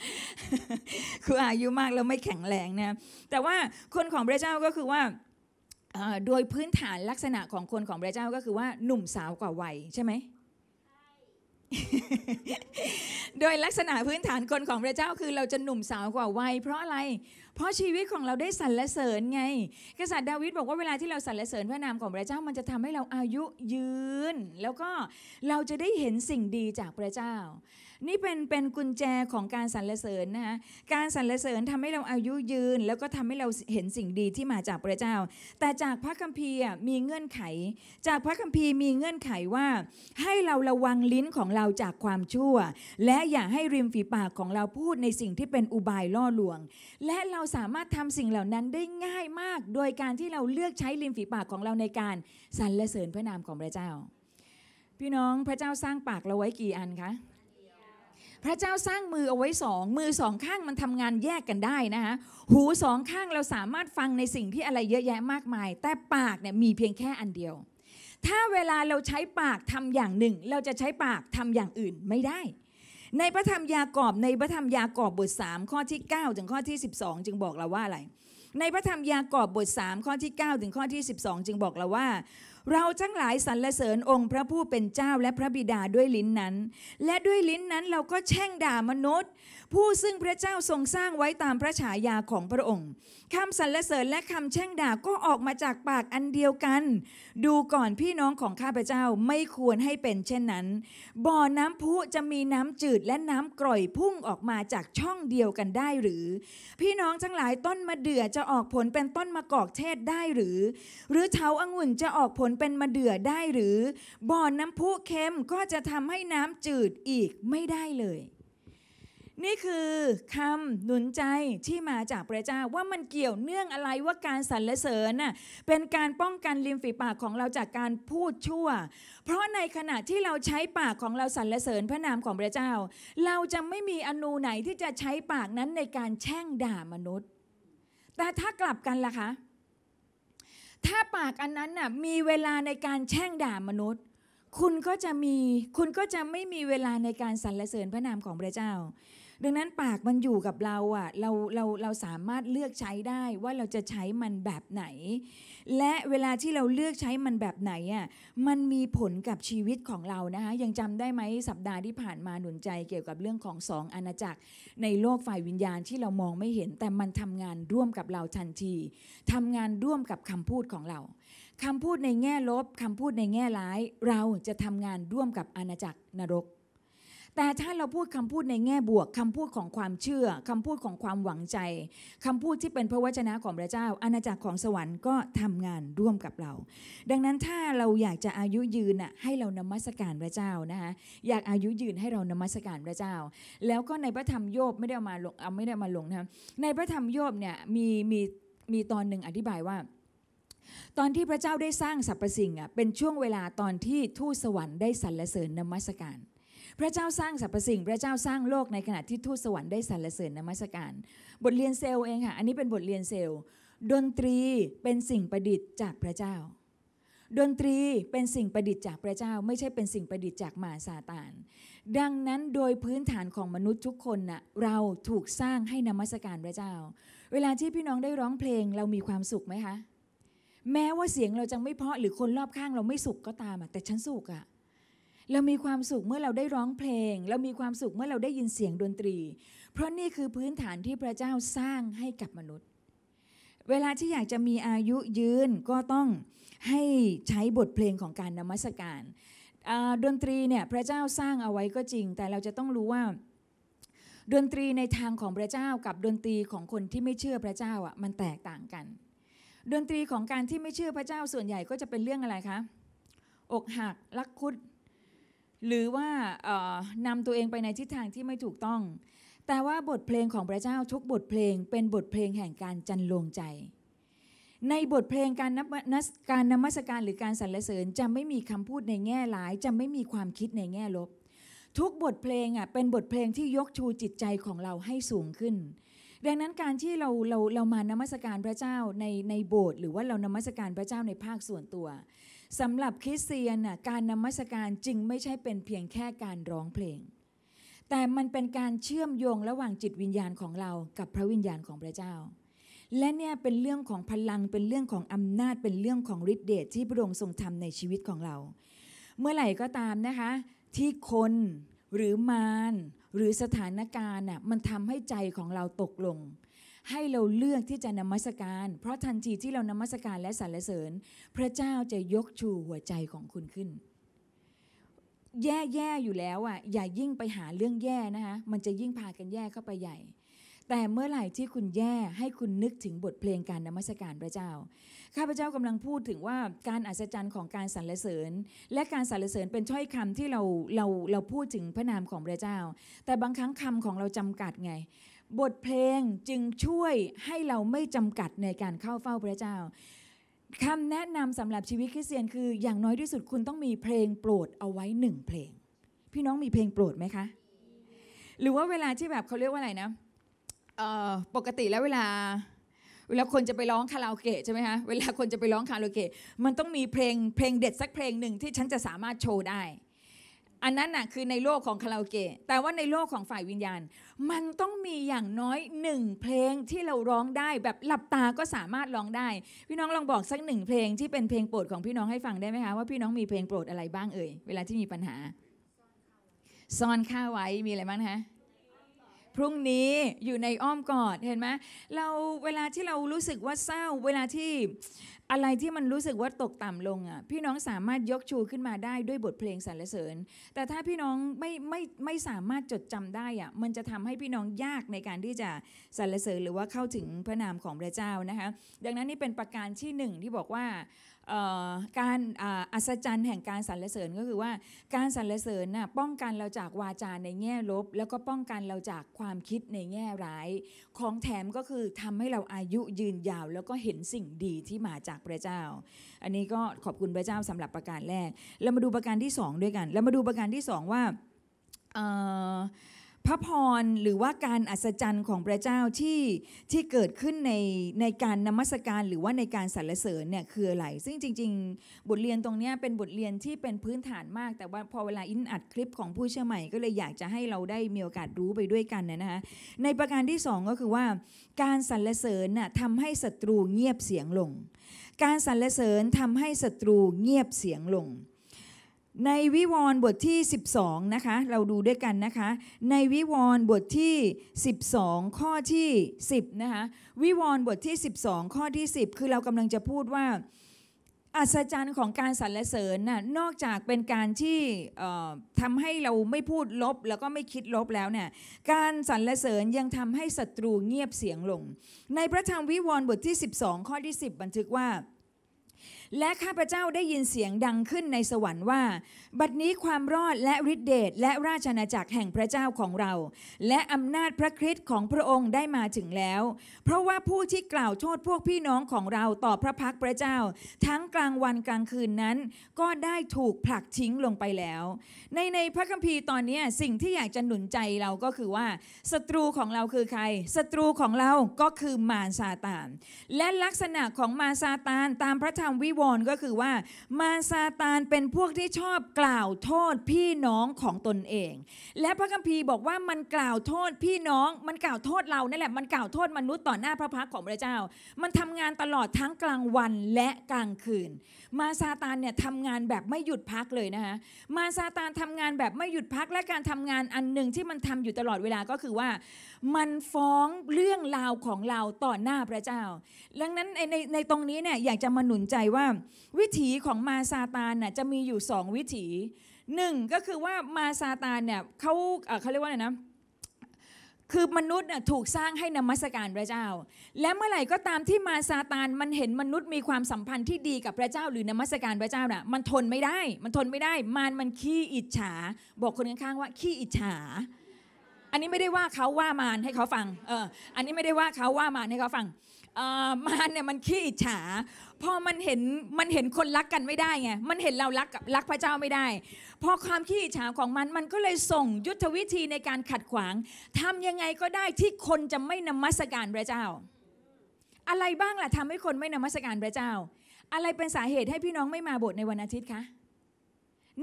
คืออายุมากแล้วไม่แข็งแรงนะ แต่ว่าคนของพระเจ้าก็คือว่าโดยพื้นฐานลักษณะของคนของพระเจ้าก็คือว่าหนุ่มสาวกว่าวัยใช่ไหมโดยลักษณะพื้นฐานคนของพระเจ้าคือเราจะหนุ่มสาวกว่าวัยเพราะอะไรเพราะชีวิตของเราได้สรรเสริญไง กษัตริย์ดาวิดบอกว่าเวลาที่เราสรรเสริญพระนามของพระเจ้ามันจะทำให้เราอายุยืนแล้วก็เราจะได้เห็นสิ่งดีจากพระเจ้านี่เป็นเป็นกุญแจของการสรรเสริญนะคะการสรรเสริญทำให้เราอายุยืน แล้วก็ทำให้เราเห็นสิ่งดีที่มาจากพระเจ้า แต่จากพระคัมภีร์มีเงื่อนไข จากพระคัมภีร์มีเงื่อนไขว่า ให้เราระวังลิ้นของเราจากความชั่ว และอย่าให้ริมฝีปากของเราพูดในสิ่งที่เป็นอุบายล่อลวง และเราสามารถทำสิ่งเหล่านั้นได้ง่ายมาก โดยการที่เราเลือกใช้ริมฝีปากของเราในการสรรเสริญพระนามของพระเจ้า พี่น้องพระเจ้าสร้างปากเราไว้กี่อันคะพระเจ้าสร้างมือเอาไว้สองมือสองข้างมันทำงานแยกกันได้นะคะหูสองข้างเราสามารถฟังในสิ่งที่อะไรเยอะแยะมากมาย แต่ปากเนี่ยมีเพียงแค่อันเดียว ถ้าเวลาเราใช้ปากทำอย่างหนึ่ง เราจะใช้ปากทำอย่างอื่นไม่ได้ ในพระธรรมยากอบในพระธรรมยากอบบท3ข้อที่ 9 ถึงข้อที่ 12 จึงบอกเราว่าอะไรในพระธรรมยากอบบท3ข้อที่9ถึงข้อที่12 จึงบอกเราว่าเราทั้งหลายสรรเสริญองค์พระผู้เป็นเจ้าและพระบิดาด้วยลิ้นนั้น และด้วยลิ้นนั้นเราก็แช่งด่ามนุษย์ ผู้ซึ่งพระเจ้าทรงสร้างไว้ตามพระฉายาของพระองค์คำสรรเสริญและคำแช่งด่าก็ออกมาจากปากอันเดียวกัน ดูก่อนพี่น้องของข้าพเจ้าไม่ควรให้เป็นเช่นนั้น บ่อน้ำพุจะมีน้ำจืดและน้ำกร่อยพุ่งออกมาจากช่องเดียวกันได้หรือ พี่น้องทั้งหลายต้นมะเดื่อจะออกผลเป็นต้นมะกอกเทศได้หรือ หรือเถาอางุ่นจะออกผลเป็นมะเดื่อได้หรือบ่อน้ำพุเค็มก็จะทำให้น้ำจืดอีกไม่ได้เลย นี่คือคำหนุนใจที่มาจากพระเจ้าว่ามันเกี่ยวเนื่องอะไรว่าการสรรเสริญน่ะเป็นการป้องกันริมฝีปากของเราจากการพูดชั่ว เพราะในขณะที่เราใช้ปากของเราสรรเสริญพระนามของพระเจ้า เราจะไม่มีอนูไหนที่จะใช้ปากนั้นในการแช่งด่ามนุษย์ แต่ถ้ากลับกันล่ะคะถ้าปากอันนั้นน่ะมีเวลาในการแช่งด่ามนุษย์ คุณก็จะมี คุณก็จะไม่มีเวลาในการสรรเสริญพระนามของพระเจ้าดังนั้นปากมันอยู่กับเราอะ่ะเราเราเราสามารถเลือกใช้ได้ว่าเราจะใช้มันแบบไหน และเวลาที่เราเลือกใช้มันแบบไหนอะ่ะมันมีผลกับชีวิตของเรานะคะยังจำได้ไหมสัปดาห์ที่ผ่านมาหนุนใจเกี่ยวกับเรื่องของสองอาณาจักรในโลกฝ่ายวิญญาณที่เรามองไม่เห็น แต่มันทำงานร่วมกับเราทันทีทำงานร่วมกับคำพูดของเราคำพูดในแง่ลบคำพูดในแง่ร้ายเราจะทำงานร่วมกับอาณาจักรนรกแต่ถ้าเราพูดคำพูดในแง่บวก คำพูดของความเชื่อ คำพูดของความหวังใจ คำพูดที่เป็นพระวจนะของพระเจ้า อาณาจักรของสวรรค์ก็ทำงานร่วมกับเรา ดังนั้นถ้าเราอยากจะอายุยืนน่ะให้เรานมัสการพระเจ้านะคะอยากอายุยืนให้เรานมัสการพระเจ้า แล้วก็ในพระธรรมโยบไม่ได้มาลงเอาไม่ได้มาลงนะในพระธรรมโยบเนี่ยมีมีมีตอนหนึ่งอธิบายว่า ตอนที่พระเจ้าได้สร้างสรรพสิ่งอ่ะเป็นช่วงเวลาตอนที่ทูตสวรรค์ได้สรรเสริญนมัสการพระเจ้าสร้างสรรพสิ่งพระเจ้าสร้างโลกในขณะที่ทูตสวรรค์ได้สรรเสริญนมัสการ บทเรียนเซลล์เองค่ะอันนี้เป็นบทเรียนเซลล์ ดนตรีเป็นสิ่งประดิษฐ์จากพระเจ้า ดนตรีเป็นสิ่งประดิษฐ์จากพระเจ้าไม่ใช่เป็นสิ่งประดิษฐ์จากมาซาตานดังนั้นโดยพื้นฐานของมนุษย์ทุกคนนะ่ะเราถูกสร้างให้นมัสการพระเจ้า เวลาที่พี่น้องได้ร้องเพลงเรามีความสุขไหมคะแม้ว่าเสียงเราจะไม่เพาะหรือคนรอบข้างเราไม่สุขก็ตามแต่ฉันสุขอะเรามีความสุขเมื่อเราได้ร้องเพลง เรามีความสุขเมื่อเราได้ยินเสียงดนตรี เพราะนี่คือพื้นฐานที่พระเจ้าสร้างให้กับมนุษย์ เวลาที่อยากจะมีอายุยืนก็ต้องให้ใช้บทเพลงของการนมัสการดนตรีเนี่ยพระเจ้าสร้างเอาไว้ก็จริง แต่เราจะต้องรู้ว่า ดนตรีในทางของพระเจ้ากับดนตรีของคนที่ไม่เชื่อพระเจ้าอ่ะมันแตกต่างกัน ดนตรีของการที่ไม่เชื่อพระเจ้าส่วนใหญ่ก็จะเป็นเรื่องอะไรคะอกหักลักคุดหรือว่านำตัวเองไปในทิศทางที่ไม่ถูกต้อง แต่ว่าบทเพลงของพระเจ้าทุกบทเพลงเป็นบทเพลงแห่งการจันลงใจ ในบทเพลงการนับการนมัสการหรือการสรรเสริญจะไม่มีคำพูดในแง่ร้ายจะไม่มีความคิดในแง่ลบ ทุกบทเพลงอ่ะเป็นบทเพลงที่ยกชูจิตใจของเราให้สูงขึ้น ดังนั้นการที่เราเราเรามานมัสการพระเจ้าในในโบสถ์หรือว่าเรานมัสการพระเจ้าในภาคส่วนตัวสำหรับคริสเตียนน่ะการนมัสการจึงไม่ใช่เป็นเพียงแค่การร้องเพลง แต่มันเป็นการเชื่อมโยงระหว่างจิตวิญญาณของเรา กับพระวิญญาณของพระเจ้า และเนี่ยเป็นเรื่องของพลังเป็นเรื่องของอำนาจเป็นเรื่องของฤทธิเดชที่พระองค์ทรงทำในชีวิตของเรา เมื่อไหร่ก็ตามนะคะที่คนหรือมารหรือสถานการณ์น่ะมันทำให้ใจของเราตกลงให้เราเลือกที่จะนมัสการ เพราะทันทีที่เรานมัสการและสรรเสริญ พระเจ้าจะยกชูหัวใจของคุณขึ้น แย่ๆอยู่แล้วอ่ะอย่ายิ่งไปหาเรื่องแย่นะคะมันจะยิ่งพากันแย่เข้าไปใหญ่ แต่เมื่อไหร่ที่คุณแย่ให้คุณนึกถึงบทเพลงการนมัสการพระเจ้าข้าพเจ้ากำลังพูดถึงว่าการอัศจรรย์ของการสรรเสริญ และการสรรเสริญเป็นช้อยคำที่เราเราเราพูดถึงพระนามของพระเจ้า แต่บางครั้งคำของเราจำกัดไงบทเพลงจึงช่วยให้เราไม่จำกัดในการเข้าเฝ้าพระเจ้าคำแนะนำสำหรับชีวิตคริสเตียน คืออย่างน้อยที่สุดคุณต้องมีเพลงโปรดเอาไว้หนึ่งเพลง พี่น้องมีเพลงโปรดไหมคะหรือว่าเวลาที่แบบเขาเรียกว่าอะไรนะปกติแล้วเวลาเวลาคนจะไปร้องคาราโอเกะใช่ไหมคะเวลาคนจะไปร้องคาราโอเกะมันต้องมีเพลงเพลงเด็ดสักเพลงหนึ่งที่ฉันจะสามารถโชว์ได้อันนั้นน่ะคือในโลกของคาราโอเกะแต่ว่าในโลกของฝ่ายวิญญาณ มันต้องมีอย่างน้อยหนึ่งเพลงที่เราร้องได้แบบหลับตาก็สามารถร้องได้ พี่น้องลองบอกสักหนึ่งเพลงที่เป็นเพลงโปรดของพี่น้องให้ฟังได้ไหมคะว่าพี่น้องมีเพลงโปรดอะไรบ้างเอ่ยเวลาที่มีปัญหาซ่อนข้าไว้มีอะไรบ้างคะพรุ่งนี้อยู่ในอ้อมกอดเห็นไหมเราเวลาที่เรารู้สึกว่าเศร้า เวลาที่อะไรที่มันรู้สึกว่าตกต่ำลงอ่ะพี่น้องสามารถยกชูขึ้นมาได้ด้วยบทเพลงสรรเสริญ แต่ถ้าพี่น้องไม่ไม่ไม่สามารถจดจำได้อ่ะมันจะทำให้พี่น้องยากในการที่จะสรรเสริญ หรือว่าเข้าถึงพระนามของพระเจ้านะคะ ดังนั้นนี่เป็นประการที่หนึ่งที่บอกว่าการอัศจรรย์แห่งการสรรเสริญก็คือว่า การสรรเสริญน่ะป้องกันเราจากวาจาในแง่ลบ แล้วก็ป้องกันเราจากความคิดในแง่ร้าย ของแถมก็คือทำให้เราอายุยืนยาว แล้วก็เห็นสิ่งดีที่มาจากพระเจ้า อันนี้ก็ขอบคุณพระเจ้าสำหรับประการแรกเรามาดูประการที่ 2 ด้วยกันเรามาดูประการที่ 2 ว่าพระพรหรือว่าการอัศจรรย์ของพระเจ้าที่ที่เกิดขึ้นในในการนมัสการหรือว่าในการสรรเสริญเนี่ยคืออะไรซึ่งจริง ๆ บทเรียนตรงนี้เป็นบทเรียนที่เป็นพื้นฐานมาก แต่ว่าพอเวลาอินอัดคลิปของผู้เชื่อใหม่ก็เลยอยากจะให้เราได้มีโอกาสรู้ไปด้วยกันนะฮะในประการที่2ก็คือว่าการสรรเสริญน่ะทำให้ศัตรูเงียบเสียงลง การสรรเสริญทำให้ศัตรูเงียบเสียงลงในวิวรณ์บทที่ 12นะคะเราดูด้วยกันนะคะในวิวรณ์บทที่12ข้อที่10นะคะวิวรณ์บทที่ 12 ข้อที่ 10 คือเรากำลังจะพูดว่า อัศจรรย์ของการสรรเสริญน่ะนอกจากเป็นการที่ทำให้เราไม่พูดลบแล้วก็ไม่คิดลบแล้วเนี่ยการสรรเสริญยังทำให้ศัตรูเงียบเสียงลง ในพระธรรมวิวรณ์บทที่ 12 ข้อที่ 10 บันทึกว่าและข้าพเจ้าได้ยินเสียงดังขึ้นในสวรรค์ว่าบัดนี้ความรอดและฤทธิเดชและราชนาจักรแห่งพระเจ้าของเรา และอำนาจพระคริสต์ของพระองค์ได้มาถึงแล้ว เพราะว่าผู้ที่กล่าวโทษพวกพี่น้องของเราต่อพระพักพระเจ้า ทั้งกลางวันกลางคืนนั้นก็ได้ถูกผลักทิ้งลงไปแล้ว ในในพระคัมภีร์ตอนนี้สิ่งที่อยากจะหนุนใจเราก็คือว่าศัตรูของเราคือใครศัตรูของเราก็คือมารซาตานและลักษณะของมารซาตานตามพระธรรมวิววรก็คือว่ามาซาตานเป็นพวกที่ชอบกล่าวโทษพี่น้องของตนเอง และพระคัมภีร์บอกว่ามันกล่าวโทษ พี่น้อง มันกล่าวโทษเรานั่นแหละมันกล่าวโทษมนุษย์ต่อหน้าพระพักของพระเจ้า มันทำงานตลอดทั้งกลางวันและกลางคืน มาซาตานเนี่ยทำงานแบบไม่หยุดพักเลยนะคะมาซาตานทำงานแบบไม่หยุดพักและการทำงานอันหนึ่งที่มันทำอยู่ตลอดเวลาก็คือว่า มันฟ้องเรื่องราวของเราต่อหน้าพระเจ้า ดังนั้นในในตรงนี้เนี่ยอยากจะมาหนุนใจว่าวิถีของมาซาตานน่ะจะมีอยู่สองวิถีหนึ่งก็คือว่ามาซาตานเนี่ยเขาเขาเรียกว่าไงนะคือมนุษย์ถูกสร้างให้นมัสการพระเจ้า และเมื่อไหร่ก็ตามที่มาซาตานมันเห็นมนุษย์มีความสัมพันธ์ที่ดีกับพระเจ้าหรือนมัสการพระเจ้าน่ะมันทนไม่ได้ มันทนไม่ได้มารมันขี้อิจฉา บอกคนข้างๆว่าขี้อิจฉา อันนี้ไม่ได้ว่าเขาว่ามารให้เขาฟังเอออันนี้ไม่ได้ว่าเขาว่ามารให้เขาฟังมารเนี่ยมันขี้อิจฉาพอมันเห็นมันเห็นคนรักกันไม่ได้ไงมันเห็นเรารักกับรักพระเจ้าไม่ได้พอความขี้ฉาของมันมันก็เลยส่งยุทธวิธีในการขัดขวาง ทำยังไงก็ได้ที่คนจะไม่นมัสการพระเจ้า อะไรบ้างล่ะ ทำให้คนไม่นมัสการพระเจ้า อะไรเป็นสาเหตุให้พี่น้องไม่มาโบสถ์ในวันอาทิตย์คะ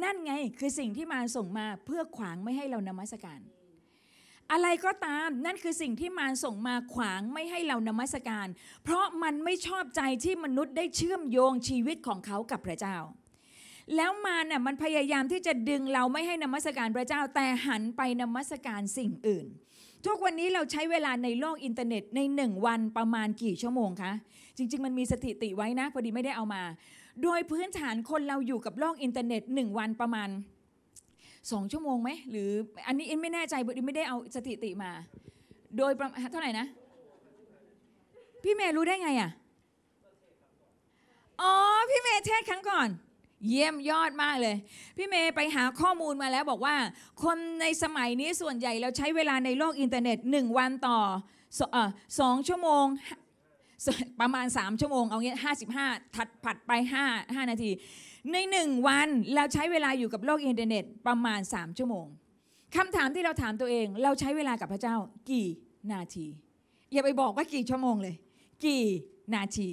นั่นไงคือสิ่งที่มาส่งมาเพื่อขวางไม่ให้เรานมัสการอะไรก็ตามนั่นคือสิ่งที่มารส่งมาขวางไม่ให้เรานมัสการ เพราะมันไม่ชอบใจที่มนุษย์ได้เชื่อมโยงชีวิตของเขากับพระเจ้า แล้วมารน่ยมันพยายามที่จะดึงเราไม่ให้นมัสการพระเจ้าแต่หันไปนมัสการสิ่งอื่น ทุกวันนี้เราใช้เวลาในโลกอินเทอร์เน็ตในหนึ่งวันประมาณกี่ชั่วโมงคะจริงๆมันมีสถิติไว้นะพอดีไม่ได้เอามาโดยพื้นฐานคนเราอยู่กับโลกอินเทอร์เน็ตหนึ่งวันประมาณสองชั่วโมงไหมหรืออันนี้ไม่แน่ใจไม่ได้เอาสถิติมา โดยประมาณเท่าไหร่นะ พี่เมย์รู้ได้ไงอ่ะอ๋อ พี่เมย์เทศครั้งก่อน เยี่ยมยอดมากเลย พี่เมย์ไปหาข้อมูลมาแล้วบอกว่า คนในสมัยนี้ส่วนใหญ่เราใช้เวลาในโลกอินเทอร์เน็ตหนึ่งวันต่อสองชั่วโมงประมาณสามชั่วโมง เอาเงี้ยหห้าสิบ้าถัดผัดไปหห้า้านาทีในหนึ่งวันเราใช้เวลาอยู่กับโลกอินเทอร์เน็ตประมาณ 3 ชั่วโมง คำถามที่เราถามตัวเอง เราใช้เวลากับพระเจ้า กี่นาที อย่าไปบอกว่ากี่ชั่วโมงเลย กี่นาที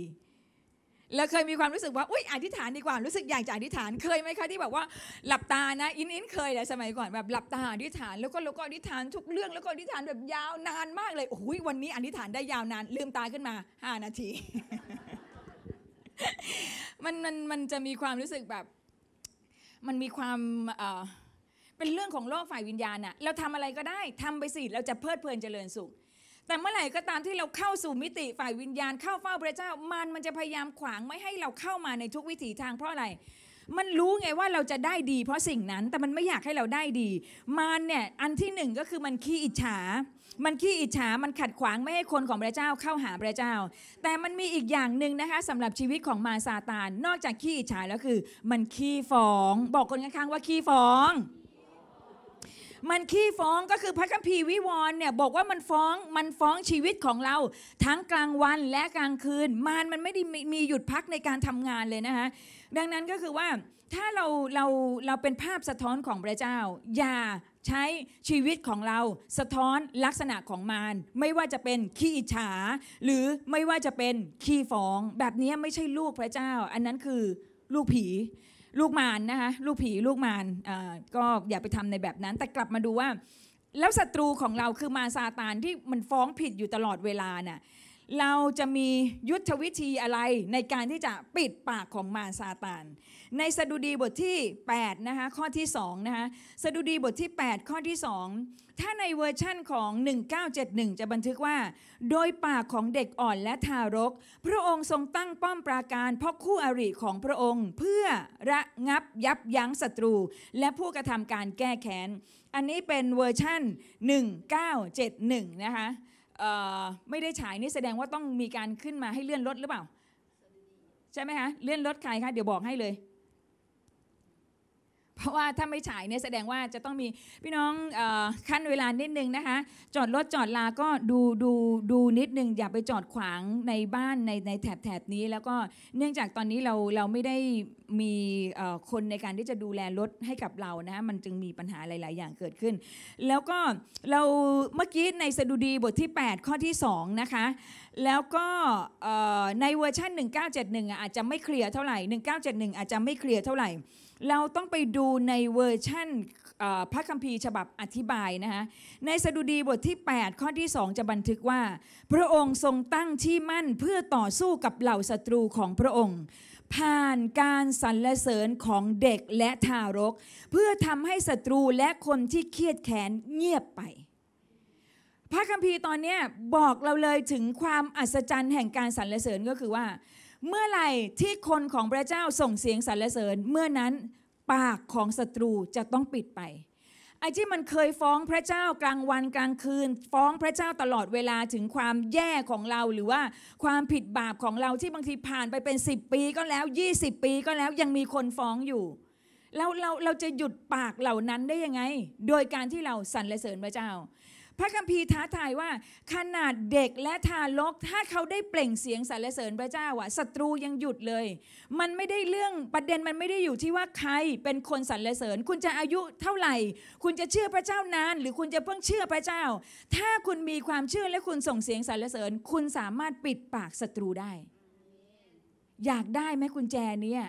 เราเคยมีความรู้สึกว่าอุ้ยอธิษฐานดีกว่ารู้สึกอยากจะอธิษฐาน เคยไหมคะที่แบบว่า หลับตานะอินอินเคยแลยสมัยก่อนแบบหลับตาอธิษฐาน แล้วก็แล้วก็อธิษฐานทุกเรื่องแล้วก็อธิษฐานแบบยาวนานมากเลยโอ้ยวันนี้อธิษฐานได้ยาวนานลืมตาขึ้นมา5นาทีมันมันมันจะมีความรู้สึกแบบ มันมีความเป็นเรื่องของโลกฝ่ายวิญญาณอะเราทำอะไรก็ได้ทำไปสิเราจะเพลิดเพลินเจริญสุขแต่เมื่อไหร่ก็ตามที่เราเข้าสู่มิติฝ่ายวิญญาณเข้าเฝ้าพระเจ้า มันมันจะพยายามขวางไม่ให้เราเข้ามาในทุกวิถีทางเพราะอะไรมันรู้ไงว่าเราจะได้ดีเพราะสิ่งนั้นแต่มันไม่อยากให้เราได้ดีมันเนี่ยอันที่หนึ่งก็คือมันขี้อิจฉามันขี้อิจฉา มันขัดขวางไม่ให้คนของพระเจ้าเข้าหาพระเจ้า แต่มันมีอีกอย่างหนึ่งนะคะสำหรับชีวิตของมารซาตาน นอกจากขี้อิจฉาแล้วคือมันขี้ฟ้อง บอกคนข้างๆว่าขี้ฟ้อง มันขี้ฟ้องก็คือพระคัมภีร์วิวร์เนี่ยบอกว่ามันฟ้อง มันฟ้องชีวิตของเราทั้งกลางวันและกลางคืน มารมันไม่ได้มีหยุดพักในการทำงานเลยนะคะดังนั้นก็คือว่าถ้าเราเราเราเป็นภาพสะท้อนของพระเจ้าอย่าใช้ชีวิตของเราสะท้อนลักษณะของมารไม่ว่าจะเป็นขี้อิจฉา หรือไม่ว่าจะเป็นขี้ฟองแบบนี้ไม่ใช่ลูกพระเจ้า อันนั้นคือลูกผีลูกมารนนะคะลูกผีลูกมารก็อย่าไปทำในแบบนั้น แต่กลับมาดูว่า แล้วศัตรูของเราคือมาซาตานที่มันฟ้องผิดอยู่ตลอดเวลาน่ะเราจะมียุทธวิธีอะไรในการที่จะปิดปากของมารซาตานในสดุดีบทที่8นะคะข้อที่2นะคะสดุดีบทที่ 8 ข้อที่ 2 ถ้าในเวอร์ชั่นของ 1971 จะบันทึกว่า โดยปากของเด็กอ่อนและทารก พระองค์ทรงตั้งป้อมปราการเพราะคู่อริของพระองค์ เพื่อระงับยับยั้งศัตรู และผู้กระทำการแก้แค้นอันนี้เป็นเวอร์ชั่น 1971 นะคะไม่ได้ฉายนี่แสดงว่าต้องมีการขึ้นมาให้เลื่อนรถหรือเปล่า ใช่ไหมคะเลื่อนรถใครคะ เดี๋ยวบอกให้เลยเพราะว่าถ้าไม่ฉายเนี่ยแสดงว่าจะต้องมีพี่น้องขั้นเวลานิดนึงนะคะจอดรถจอดลาก็ดูดูดูนิดนึง อย่าไปจอดขวางในบ้านในในแถบแถบนี้ แล้วก็เนื่องจากตอนนี้เราเราไม่ได้มีคนในการที่จะดูแลรถให้กับเรานะมันจึงมีปัญหาหลาย ๆ อย่างเกิดขึ้น แล้วก็เราเมื่อกี้ในสดุดีบทที่ 8 ข้อที่2นะคะแล้วก็ในเวอร์ชัน1971 อาจจะไม่เคลียร์เท่าไหร่ 1971 อาจจะไม่เคลียร์เท่าไหร่เราต้องไปดูในเวอร์ชั่นพระคัมภีร์ฉบับอธิบายนะคะในสดุดีบทที่ 8 ข้อที่ 2 จะบันทึกว่า พระองค์ทรงตั้งที่มั่นเพื่อต่อสู้กับเหล่าศัตรูของพระองค์ ผ่านการสรรเสริญของเด็กและทารก เพื่อทำให้ศัตรูและคนที่เครียดแค้นเงียบไป พระคัมภีร์ตอนนี้บอกเราเลยถึงความอัศจรรย์แห่งการสรรเสริญก็คือว่าเมื่อไหร่ที่คนของพระเจ้าส่งเสียงสรรเสริญ เมื่อนั้น ปากของศัตรูจะต้องปิดไปไอ้ที่มันเคยฟ้องพระเจ้ากลางวันกลางคืน ฟ้องพระเจ้าตลอดเวลาถึงความแย่ของเรา หรือว่าความผิดบาปของเราที่บางทีผ่านไปเป็น10 ปีก็แล้ว 20 ปีก็แล้วยังมีคนฟ้องอยู่เรา เรา เราจะหยุดปากเหล่านั้นได้ยังไง โดยการที่เราสรรเสริญพระเจ้า พระคัมภีร์ท้าทายว่า ขนาดเด็กและทารก ถ้าเขาได้เปล่งเสียงสรรเสริญพระเจ้าอะศัตรูยังหยุดเลย มันไม่ได้เรื่อง ประเด็นมันไม่ได้อยู่ที่ว่าใครเป็นคนสรรเสริญ คุณจะอายุเท่าไหร่ คุณจะเชื่อพระเจ้านาน หรือคุณจะเพิ่งเชื่อพระเจ้า ถ้าคุณมีความเชื่อและคุณส่งเสียงสรรเสริญ คุณสามารถปิดปากศัตรูได้ อยากได้ไหมกุญแจเนี้ย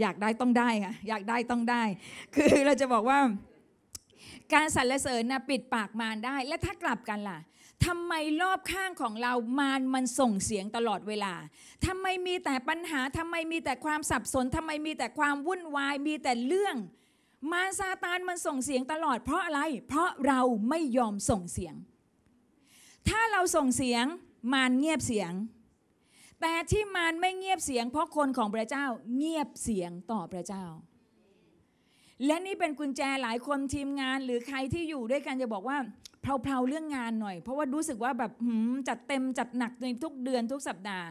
อยากได้ต้องได้ค่ะอยากได้ต้องได้ คือเราจะบอกว่า การสรรเสริญนะปิดปากมารได้ และถ้ากลับกันล่ะทำไมรอบข้างของเรามารมันส่งเสียงตลอดเวลาทำไมมีแต่ปัญหาทำไมมีแต่ความสับสนทำไมมีแต่ความวุ่นวายมีแต่เรื่อง มารซาตานมันส่งเสียงตลอด เพราะอะไร เพราะเราไม่ยอมส่งเสียง ถ้าเราส่งเสียงมารเงียบเสียงแต่ที่มันไม่เงียบเสียงเพราะคนของพระเจ้าเงียบเสียงต่อพระเจ้า และนี่เป็นกุญแจหลายคนทีมงานหรือใครที่อยู่ด้วยกันจะบอกว่าเพลาๆเรื่องงานหน่อยเพราะว่ารู้สึกว่าแบบจัดเต็มจัดหนักในทุกเดือนทุกสัปดาห์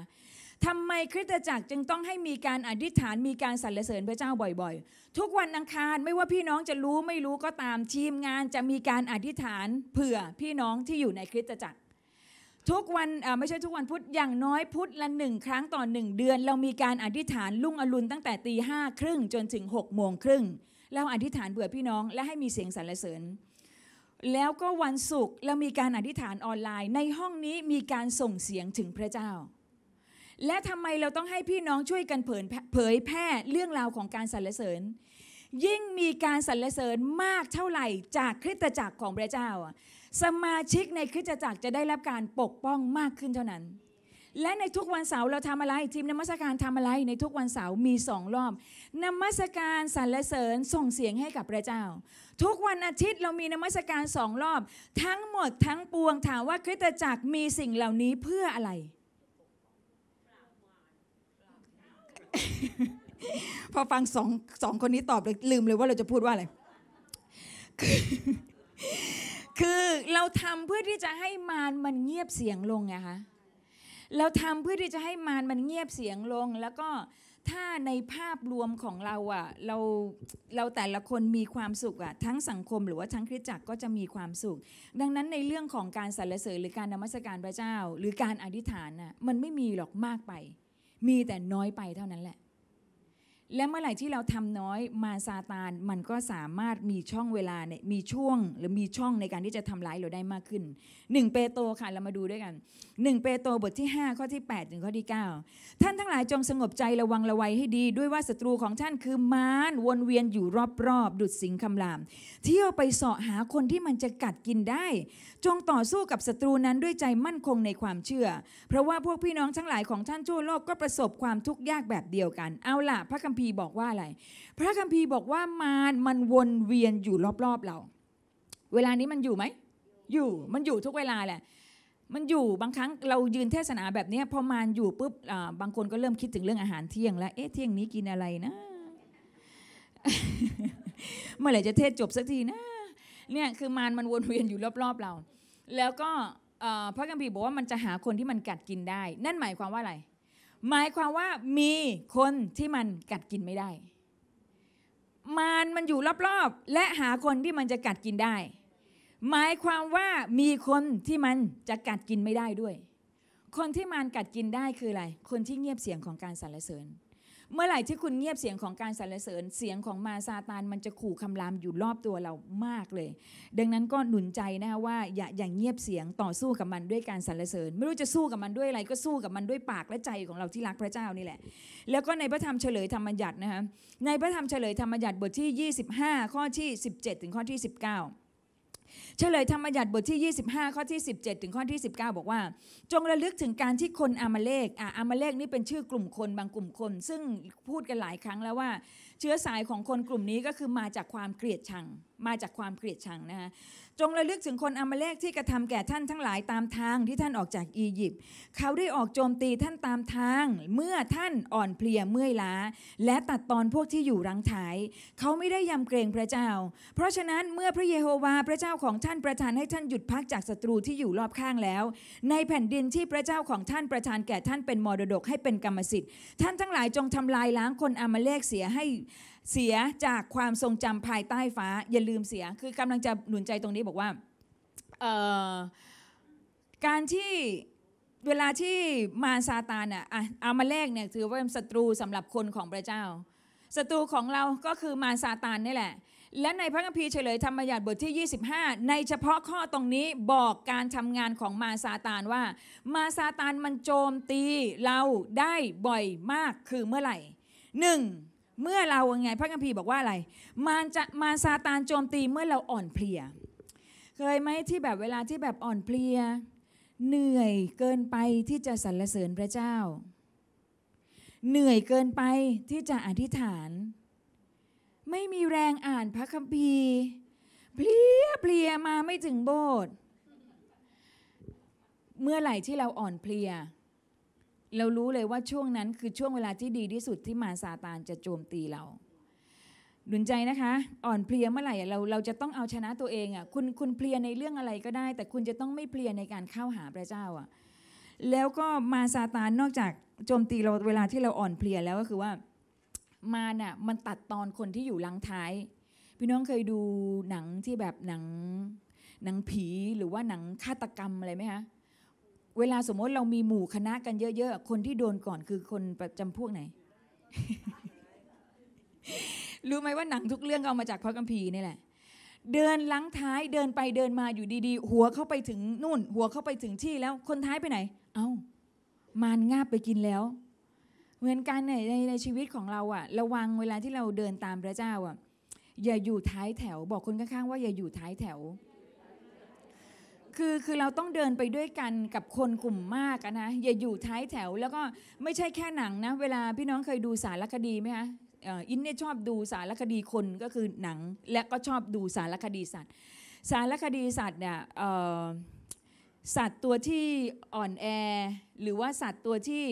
ทำไมคริสตจักรจึงต้องให้มีการอธิษฐานมีการสรรเสริญพระเจ้าบ่อย ๆ ทุกวันอังคารไม่ว่าพี่น้องจะรู้ไม่รู้ก็ตามทีมงานจะมีการอธิษฐานเผื่อพี่น้องที่อยู่ในคริสตจักรทุกวันไม่ใช่ทุกวันพุธอย่างน้อยพุธละหนึ่งครั้งต่อหนึ่งเดือน เรามีการอธิษฐานลุ่งอรุณตั้งแต่ตีห้าครึ่งจนถึงหกโมงครึ่งเราอธิษฐานเบื่อพี่น้องและให้มีเสียงสรรเสริญแล้วก็วันศุกร์เรามีการอธิษฐานออนไลน์ในห้องนี้มีการส่งเสียงถึงพระเจ้า และทำไมเราต้องให้พี่น้องช่วยกันเผยแพร่เรื่องราวของการสรรเสริญ ยิ่งมีการสรรเสริญมากเท่าไหร่จากคริสตจักรของพระเจ้าสมาชิกในคริสตจักรจะได้รับการปกป้องมากขึ้นเท่านั้น และในทุกวันเสาร์เราทำอะไรทีมนมัสการทำอะไรในทุกวันเสาร์มีสองรอบ นมัสการสรรเสริญส่งเสียงให้กับพระเจ้า ทุกวันอาทิตย์เรามีนมัสการสองรอบ ทั้งหมด ทั้งปวงถามว่าคริสตจักรมีสิ่งเหล่านี้เพื่ออะไรพอฟังสองสองคนนี้ตอบเลยลืมเลยว่าเราจะพูดว่าอะไรคือเราทำเพื่อที่จะให้มารมันเงียบเสียงลงไงคะ เราทำเพื่อที่จะให้มารมันเงียบเสียงลงแล้วก็ถ้าในภาพรวมของเราอะ่ะเราเราแต่ละคนมีความสุขอะ่ะทั้งสังคมหรือว่าทั้งคริสตจักรก็จะมีความสุข ดังนั้นในเรื่องของการสรรเสริญหรือการนมัสการพระเจ้า หรือการอธิษฐานอ่ะมันไม่มีหรอกมากไป มีแต่น้อยไปเท่านั้นแหละและเมื่อไหร่ที่เราทำน้อยมาซาตาน มันก็สามารถมีช่องเวลาเนี่ยมีช่วงหรือมีช่องในการที่จะทำร้ายเราได้มากขึ้น 1 เปโตรค่ะ เรามาดูด้วยกัน 1 เปโตรบทที่ 5 ข้อที่ 8 ถึงข้อที่ 9 ท่านทั้งหลายจงสงบใจระวังระวัยให้ดี ด้วยว่าศัตรูของท่านคือมารวนเวียนอยู่รอบๆ ดุดสิงคำรามเที่ยวไปเสาะหาคนที่มันจะกัดกินได้จงต่อสู้กับศัตรูนั้นด้วยใจมั่นคงในความเชื่อ เพราะว่าพวกพี่น้องทั้งหลายของท่านทั่วโลกก็ประสบความทุกข์ยากแบบเดียวกัน เอาล่ะ พระคัมภีร์บอกว่าอะไร พระคัมภีร์บอกว่ามารมันวนเวียนอยู่รอบๆเรา เวลานี้มันอยู่ไหม อยู่ มันอยู่ทุกเวลาแหละ มันอยู่ บางครั้งเรายืนเทศนาแบบนี้พอมารอยู่ปุ๊บบางคนก็เริ่มคิดถึงเรื่องอาหารเที่ยงแล้ว เอ๊ะเที่ยงนี้กินอะไรนะ เมื่อไหร่จะเทศจบสักทีนะเนี่ยคือมารมันวนเวียนอยู่รอบๆเรา แล้วก็พระกัมพีบอกว่ามันจะหาคนที่มันกัดกินได้ นั่นหมายความว่าอะไร หมายความว่ามีคนที่มันกัดกินไม่ได้ มารมันอยู่รอบๆ และหาคนที่มันจะกัดกินได้ หมายความว่ามีคนที่มันจะกัดกินไม่ได้ด้วย คนที่มารกัดกินได้คืออะไร คนที่เงียบเสียงของการสรรเสริญเมื่อไหร่ที่คุณเงียบเสียงของการสรรเสริญ เสียงของมาซาตานมันจะขู่คำรามอยู่รอบตัวเรามากเลย ดังนั้นก็หนุนใจนะคะว่าอย่าอย่างเงียบเสียงต่อสู้กับมันด้วยการสรรเสริญ ไม่รู้จะสู้กับมันด้วยอะไรก็สู้กับมันด้วยปากและใจของเราที่รักพระเจ้านี่แหละ แล้วก็ในพระธรรมเฉลยธรรมบัญญัตินะคะ ในพระธรรมเฉลยธรรมบัญญัติบทที่ 25 ข้อที่ 17 ถึงข้อที่ 19เฉลยธรรมยัญัติบทที่ 25 ข้อที่ 17 ถึงข้อที่ 19 บอกว่า จงระลึกถึงการที่คนอามาเลกออามาเลกนี่เป็นชื่อกลุ่มคน บางกลุ่มคน ซึ่งพูดกันหลายครั้งแล้วว่า เชื้อสายของคนกลุ่มนี้ก็คือมาจากความเกลียดชังมาจากความเกลียดชังนะคะจงระลึกถึงคนอามาเลกที่กระทำแก่ท่านทั้งหลายตามทางที่ท่านออกจากอียิปต์เขาได้ออกโจมตีท่านตามทางเมื่อท่านอ่อนเพลียเมื่อยล้า และตัดตอนพวกที่อยู่รังท้าย เขาไม่ได้ยำเกรงพระเจ้า เพราะฉะนั้นเมื่อพระเยโฮวาพระเจ้าของท่านประทานให้ท่านหยุดพักจากศัตรูที่อยู่รอบข้างแล้ว ในแผ่นดินที่พระเจ้าของท่านประทานแก่ท่านเป็นมรดกให้เป็นกรรมสิทธิ์ท่านทั้งหลายจงทำลายล้างคนอามาเลกเสียให้เสียจากความทรงจำภายใต้ฟ้า อย่าลืมเสียคือกำลังจะหนุนใจตรงนี้บอกว่าการที่เวลาที่มาซาตานอ่ะเอามาแลกเนี่ยถือว่าเป็นศัตรูสำหรับคนของพระเจ้าศัตรูของเราก็คือมาซาตานนี่แหละ และในพระคัมภีร์เฉลยธรรมบัญญัติบทที่ 25 ในเฉพาะข้อตรงนี้บอกการทำงานของมาซาตานว่า มาซาตานมันโจมตีเราได้บ่อยมากคือเมื่อไหร่หนึ่งเมื่อเราไงพระคัมภีร์บอกว่าอะไร มารจะมารซาตานโจมตีเมื่อเราอ่อนเพลีย เคยไหมที่แบบเวลาที่แบบอ่อนเพลีย เหนื่อยเกินไปที่จะสรรเสริญพระเจ้า เหนื่อยเกินไปที่จะอธิษฐาน ไม่มีแรงอ่านพระคัมภีร์ เพลียเพลียมาไม่ถึงโบสถ์เมื่อไหร่ที่เราอ่อนเพลียเรารู้เลยว่าช่วงนั้นคือช่วงเวลาที่ดีที่สุดที่มาซาตานจะโจมตีเราหนุนใจนะคะ อ่อนเพลียเมื่อไหร่เราเราจะต้องเอาชนะตัวเองอ่ะคุณคุณเพลียในเรื่องอะไรก็ได้ แต่คุณจะต้องไม่เพลียในการเข้าหาพระเจ้าอ่ะแล้วก็มาซาตานนอกจากโจมตีเราเวลาที่เราอ่อนเพลียแล้วก็คือว่ามาน่ะมันตัดตอนคนที่อยู่ลังท้าย พี่น้องเคยดูหนังที่แบบหนังหนังผีหรือว่าหนังฆาตกรรมอะไรไหมคะเวลาสมมติเรามีหมู่คณะกันเยอะ ๆ คนที่โดนก่อนคือคนประจำพวกไหนรู้ไหมว่าหนังทุกเรื่องเอามาจากพระกัมภีร์นี่แหละเดินลังท้ายเดินไปเดินมาอยู่ดีๆ หัวเข้าไปถึงนู่น หัวเข้าไปถึงที่แล้วคนท้ายไปไหน เอา้ามานงาบไปกินแล้ว เหมือนกันเนในในชีวิตของเราอะระวังเวลาที่เราเดินตามพระเจ้าอะอย่าอยู่ท้ายแถว บอกคนข้างๆว่าอย่าอยู่ท้ายแถวคือคือเราต้องเดินไปด้วยกันกับคนกลุ่มมากนะอย่าอยู่ท้ายแถวแล้วก็ไม่ใช่แค่หนังนะเวลาพี่น้องเคยดูสารคดีไหมคะอินเนี่ยชอบดูสารคดีคนก็คือหนังและก็ชอบดูสารคดีสัตว์ สารคดีสัตว์เนี่ยสัตว์ตัวที่อ่อนแอหรือว่าสัตว์ตัวที่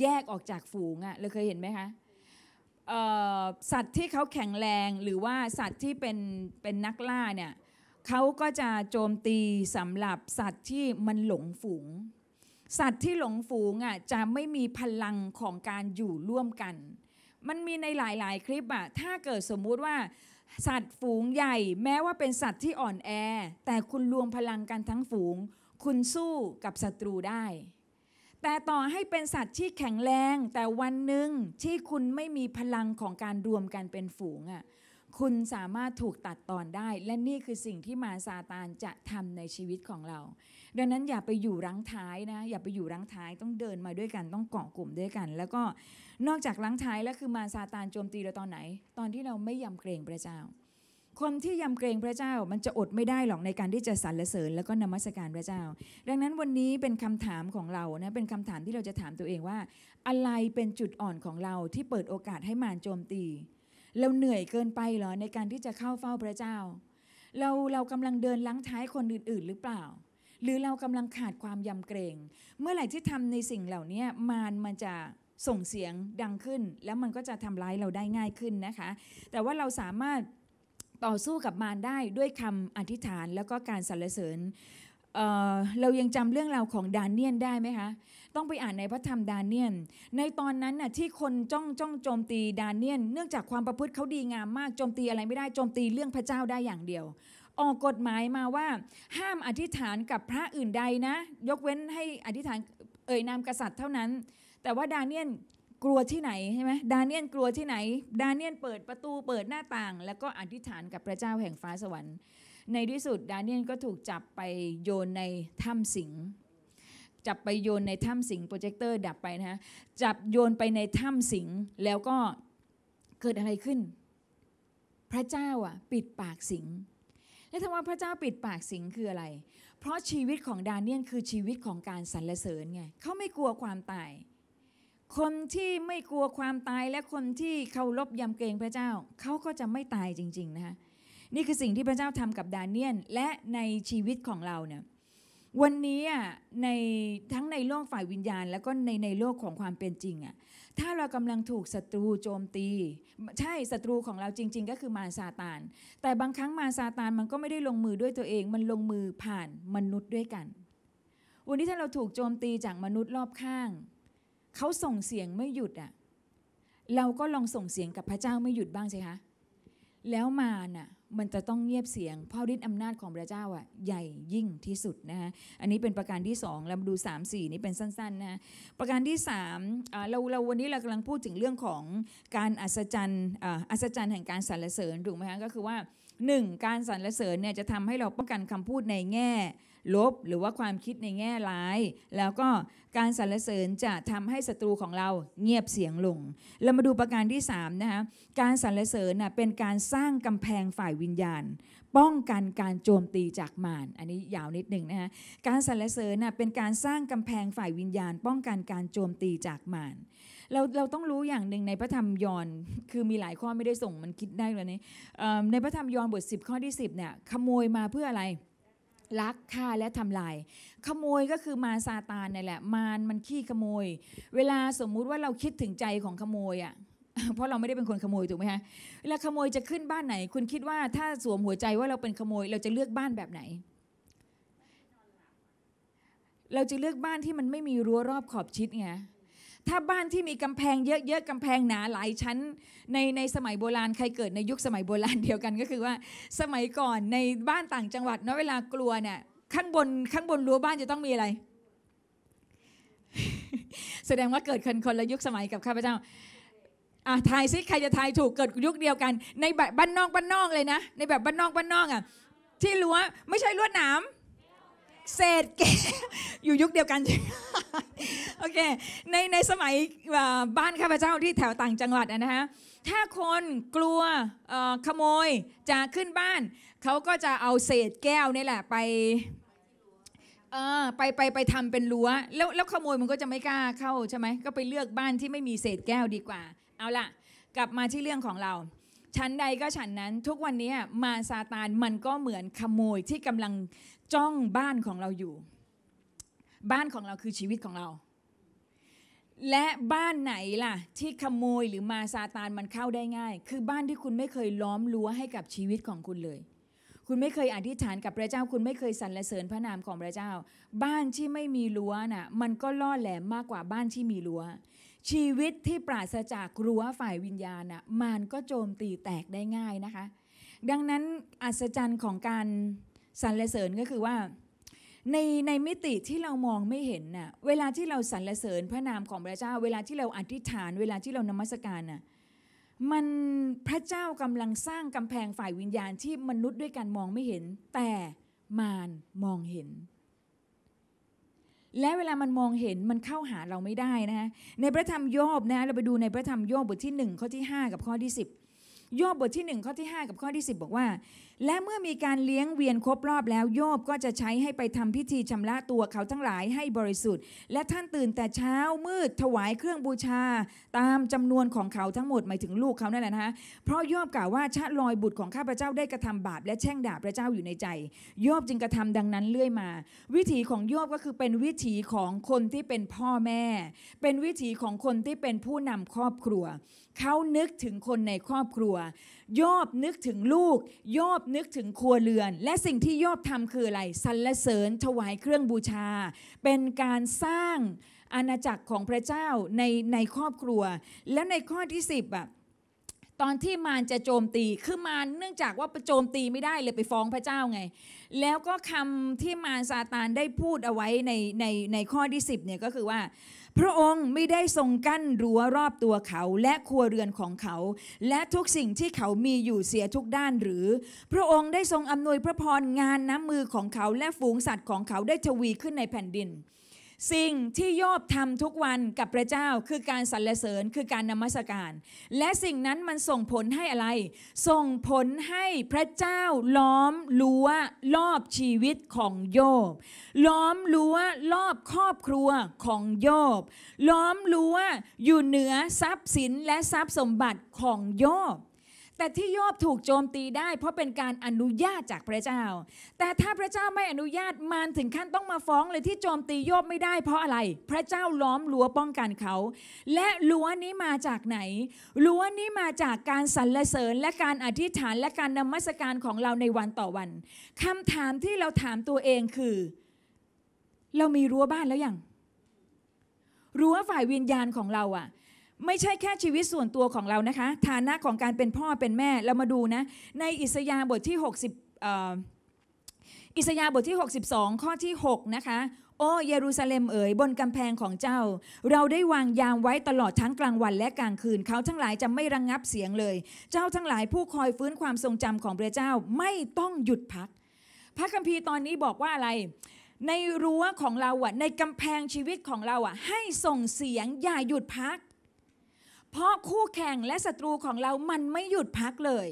แยกออกจากฝูงอะเราเคยเห็นไหมคะสัตว์ที่เขาแข็งแรงหรือว่าสัตว์ที่เป็นเป็นนักล่าเนี่ยเขาก็จะโจมตีสำหรับสัตว์ที่มันหลงฝูง สัตว์ที่หลงฝูงอ่ะจะไม่มีพลังของการอยู่ร่วมกัน มันมีในหลายๆ คลิปอ่ะ ถ้าเกิดสมมุติว่า สัตว์ฝูงใหญ่ แม้ว่าเป็นสัตว์ที่อ่อนแอ แต่คุณรวมพลังกันทั้งฝูง คุณสู้กับศัตรูได้ แต่ต่อให้เป็นสัตว์ที่แข็งแรง แต่วันหนึ่งที่คุณไม่มีพลังของการรวมกันเป็นฝูงอ่ะคุณสามารถถูกตัดตอนได้ และนี่คือสิ่งที่มาซาตาน จะทำในชีวิตของเรา ดังนั้นอย่าไปอยู่รั้งท้ายนะอย่าไปอยู่รั้งท้ายต้องเดินมาด้วยกันต้องเกาะกลุ่มด้วยกัน แล้วก็นอกจากรั้งท้ายแล้วคือมาซาตานโจมตีเราตอนไหน ตอนที่เราไม่ยำเกรงพระเจ้า คนที่ยำเกรงพระเจ้ามันจะอดไม่ได้หรอกในการที่จะสรรเสริญแล้วก็นมัสการพระเจ้า ดังนั้นวันนี้เป็นคำถามของเรานะเป็นคำถามที่เราจะถามตัวเองว่า อะไรเป็นจุดอ่อนของเราที่เปิดโอกาสให้มารโจมตีเราเหนื่อยเกินไปเหรอในการที่จะเข้าเฝ้าพระเจ้า เราเรากำลังเดินล้างท้ายคนอื่นๆหรือเปล่า หรือเรากำลังขาดความยำเกรง เมื่อไหร่ที่ทำในสิ่งเหล่านี้มารมันจะส่งเสียงดังขึ้น แล้วมันก็จะทำร้ายเราได้ง่ายขึ้นนะคะ แต่ว่าเราสามารถต่อสู้กับมารได้ ด้วยคำอธิษฐานแล้วก็การสรรเสริญเรายังจำเรื่องราวของดานเนียนได้ไหมคะ ต้องไปอ่านในพระธรรมดานเนียน ในตอนนั้นน่ะที่คนจ้องจ้องโจมตีดานเนียนเนื่องจากความประพฤติเขาดีงามมากโจมตีอะไรไม่ได้โจมตีเรื่องพระเจ้าได้อย่างเดียว ออกกฎหมายมาว่า ห้ามอธิษฐานกับพระอื่นใดนะ ยกเว้นให้อธิษฐานเอ่ยนามกษัตริย์เท่านั้น แต่ว่าดานเนียนกลัวที่ไหนใช่ไหมดานเนียนกลัวที่ไหน ดานเนียนเปิดประตูเปิดหน้าต่าง แล้วก็อธิษฐานกับพระเจ้าแห่งฟ้าสวรรค์ในที่สุดดาเนียลก็ถูกจับไปโยนในถ้ำสิงจับไปโยนในถ้ำสิงโปรเจคเตอร์ดับไปนะฮะจับโยนไปในถ้ำสิงแล้วก็เกิดอะไรขึ้น พระเจ้าอ่ะปิดปากสิงและคำว่าพระเจ้าปิดปากสิงคืออะไร เพราะชีวิตของดาเนียลคือชีวิตของการสรรเสริญไงเขาไม่กลัวความตาย คนที่ไม่กลัวความตายและคนที่เคารพยำเกรงพระเจ้าเขาก็จะไม่ตายจริงๆนะคะนี่คือสิ่งที่พระเจ้าทำกับดาเนียลและในชีวิตของเราเนี่ยวันนี้อ่ะในทั้งในโลกฝ่ายวิญญาณ แล้วก็ในในโลกของความเป็นจริงอ่ะถ้าเรากำลังถูกศัตรูโจมตี ใช่ศัตรูของเราจริงๆ ก็คือมารซาตาน แต่บางครั้งมารซาตานมันก็ไม่ได้ลงมือด้วยตัวเอง มันลงมือผ่านมนุษย์ด้วยกัน วันนี้ถ้าเราถูกโจมตีจากมนุษย์รอบข้างเขาส่งเสียงไม่หยุดอ่ะเราก็ลองส่งเสียงกับพระเจ้าไม่หยุดบ้างสิคะแล้วมารน่ะมันจะต้องเงียบเสียงเพราะฤทธิ์อำนาจของพระเจ้าอ่ะใหญ่ยิ่งที่สุดนะคะอันนี้เป็นประการที่ 2 เรามาดู 3 4 นี้เป็นสั้นๆนะประการที่3เราเราวันนี้เรากำลังพูดถึงเรื่องของการอัศจรรย์อัศจรรย์แห่งการสรรเสริญถูกไหมคะก็คือว่า 1. การสรรเสริญเนี่ยจะทำให้เราป้องกันคำพูดในแง่ลบหรือว่าความคิดในแง่ร้ายแล้วก็การสรรเสริญจะทำให้ศัตรูของเราเงียบเสียงลงเรามาดูประการที่3นะคะการสรรเสริญเป็นการสร้างกำแพงฝ่ายวิญญาณ ป้องกันการโจมตีจากมารอันนี้ยาวนิดหนึ่งนะคะการสรรเสริญเป็นการสร้างกำแพงฝ่ายวิญญาณ ป้องกันการโจมตีจากมารเราเราต้องรู้อย่างหนึ่งในพระธรรมยอห์นคือมีหลายข้อไม่ได้ส่งมันคิดได้เลยนี่ในพระธรรมยอห์นบท 10 ข้อที่ 10เนี่ยขโมยมาเพื่ออะไรลักฆ่าและทำลาย ขโมยก็คือมารซาตานนี่แหละ มารมันขี้ขโมย เวลาสมมุติว่าเราคิดถึงใจของขโมยอ่ะเพราะเราไม่ได้เป็นคนขโมยถูกไหมฮะเวลาขโมยจะขึ้นบ้านไหน คุณคิดว่าถ้าสวมหัวใจว่าเราเป็นขโมยเราจะเลือกบ้านแบบไหน เราจะเลือกบ้านที่มันไม่มีรั้วรอบขอบชิดไงถ้าบ้านที่มีกำแพงเยอะๆกำแพงหนาหลายชั้นในในสมัยโบราณใครเกิดในยุคสมัยโบราณเดียวกันก็คือว่า สมัยก่อนในบ้านต่างจังหวัดเนาะเวลากลัวเนี่ยข้างบนข้างบนรั้วบ้านจะต้องมีอะไร แสดงว่าเกิดคนคนละยุคสมัยกับข้าพเจ้าอ่ะทายซิใครจะทายถูกเกิดยุคเดียวกัน ในแบบบ้านนอกบ้านนอกเลยนะ ในแบบบ้านนอกบ้านนอกอ่ะ ที่รั้วไม่ใช่รั้วหนามเศษแก้วอยู่ยุคเดียวกันโอเคในในสมัยบ้านข้าพเจ้าที่แถวต่างจังหวัดนะฮะถ้าคนกลัวขโมยจะขึ้นบ้านเขาก็จะเอาเศษแก้วนี่แหละไปเออไปไปไปทำเป็นรั้ว แล้วแล้วขโมยมันก็จะไม่กล้าเข้าใช่ไหมก็ไปเลือกบ้านที่ไม่มีเศษแก้วดีกว่า เอาล่ะ กลับมาที่เรื่องของเรา ชั้นใดก็ฉันนั้นทุกวันนี้มาซาตานมันก็เหมือนขโมยที่กำลังจ้องบ้านของเราอยู่ บ้านของเราคือชีวิตของเรา และบ้านไหนล่ะที่ขโมยหรือมาซาตานมันเข้าได้ง่าย คือบ้านที่คุณไม่เคยล้อมรั้วให้กับชีวิตของคุณเลย คุณไม่เคยอธิษฐานกับพระเจ้า คุณไม่เคยสรรเสริญพระนามของพระเจ้า บ้านที่ไม่มีรั้วน่ะมันก็ล่อแหลมมากกว่าบ้านที่มีรั้วชีวิตที่ปราศจากรั้วฝ่ายวิญญาณน่ะมันก็โจมตีแตกได้ง่ายนะคะ ดังนั้นอัศจรรย์ของการสรรเสริญก็คือว่าในในมิติที่เรามองไม่เห็นน่ะเวลาที่เราสรรเสริญ พระนามของพระเจ้า เวลาที่เราอธิษฐาน เวลาที่เรานมัสการน่ะมันพระเจ้ากำลังสร้างกำแพงฝ่ายวิญญาณที่มนุษย์ด้วยกันมองไม่เห็น แต่มารมองเห็น และเวลามันมองเห็นมันเข้าหาเราไม่ได้นะฮะในพระธรรมโยบนะ เราไปดูในพระธรรมโยบบทที่ 1 ข้อที่ 5 กับข้อที่ 10โยบบทที่ 1 ข้อที่ 5 กับข้อที่ 10 บอกว่าและเมื่อมีการเลี้ยงเวียนครบรอบแล้ว โยบก็จะใช้ให้ไปทำพิธีชำระตัวเขาทั้งหลายให้บริสุทธิ์ และท่านตื่นแต่เช้ามืด ถวายเครื่องบูชาตามจำนวนของเขาทั้งหมดหมายถึงลูกเขา นั่นแหละนะคะเพราะโยบกล่าวว่า ชะลอยบุตรของข้าพเจ้าได้กระทำบาป และแช่งด่าพระเจ้าอยู่ในใจ โยบจึงกระทำดังนั้นเรื่อยมา วิถีของโยบก็คือเป็นวิถีของคนที่เป็นพ่อแม่ เป็นวิถีของคนที่เป็นผู้นำครอบครัว เขานึกถึงคนในครอบครัว โยบนึกถึงลูกโยบบนึกถึงครัวเรือน และสิ่งที่โยบทำคืออะไร สรรเสริญถวายเครื่องบูชา เป็นการสร้างอาณาจักรของพระเจ้าในในครอบครัว และในข้อที่ 10อ่ะตอนที่มารจะโจมตีคือมารเนื่องจากว่าประโจมตีไม่ได้เลยไปฟ้องพระเจ้าไง แล้วก็คำที่มารซาตานได้พูดเอาไว้ในในในข้อที่ 10เนี่ยก็คือว่า พระองค์ไม่ได้ทรงกั้นรั้วรอบตัวเขา และครัวเรือนของเขา และทุกสิ่งที่เขามีอยู่เสียทุกด้านหรือ พระองค์ได้ทรงอำนวยพระพรงานน้ำมือของเขาและฝูงสัตว์ของเขาได้ทวีขึ้นในแผ่นดินสิ่งที่โยบทำทุกวันกับพระเจ้าคือการสรรเสริญคือการนมัสการ และสิ่งนั้นมันส่งผลให้อะไร ส่งผลให้พระเจ้าล้อมรั้วรอบชีวิตของโยบล้อมรั้วรอบครอบครัวของโยบล้อมรั้วอยู่เหนือทรัพย์สินและทรัพย์สมบัติของโยบแต่ที่โยบถูกโจมตีได้เพราะเป็นการอนุญาตจากพระเจ้า แต่ถ้าพระเจ้าไม่อนุญาตมารถึงขั้นต้องมาฟ้องเลยที่โจมตีโยบไม่ได้เพราะอะไร พระเจ้าล้อมรั้วป้องกันเขา และรั้วนี้มาจากไหนรั้วนี้มาจากการสรรเสริญ และการอธิษฐานและการนมัสการของเราในวันต่อวันคำถามที่เราถามตัวเองคือ เรามีรั้วบ้านแล้วยังรั้วฝ่ายวิญญาณของเราอะ่ะไม่ใช่แค่ชีวิตส่วนตัวของเรานะคะฐานะของการเป็นพ่อเป็นแม่เรามาดูนะ ในอิสยาบทที่60ออิสยาบทที่ 62 ข้อที่6นะคะโอเยรูซาเล็มเอ๋ยบนกำแพงของเจ้า เราได้วางยามไว้ตลอดทั้งกลางวันและกลางคืนเขาทั้งหลายจะไม่ระงงับเสียงเลย เจ้าทั้งหลายผู้คอยฟื้นความทรงจำของพระเจ้าไม่ต้องหยุดพัก พระคัมภีร์ตอนนี้บอกว่าอะไร ในรั้วของเราอะในกำแพงชีวิตของเราอะให้ส่งเสียงอย่าหยุดพักเพราะคู่แข่งและศัตรูของเรา มันไม่หยุดพักเลย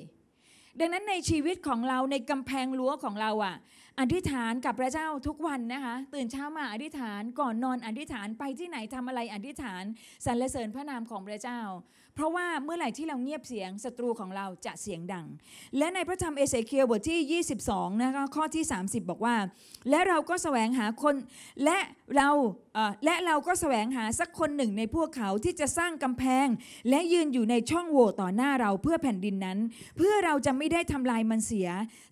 ดังนั้นในชีวิตของเราในกำแพงรั้วของเราอะ่ะอธิษฐานกับพระเจ้าทุกวันนะคะตื่นเช้ามาอธิษฐานก่อนนอนอธิษฐานไปที่ไหนทำอะไรอธิษฐานสรรเสริญพระนามของพระเจ้า เพราะว่าเมื่อไหร่ที่เราเงียบเสียงศัตรูของเราจะเสียงดังและในพระธรรมเอเสเคียลบทที่22นะคะข้อที่30 บอกว่า และเราก็แสวงหาคนและเราและเราก็แสวงหาสักคนหนึ่ง ในพวกเขาที่จะสร้างกำแพง และยืนอยู่ในช่องโหว่ต่อหน้าเราเพื่อแผ่นดินนั้น เพื่อเราจะไม่ได้ทำลายมันเสีย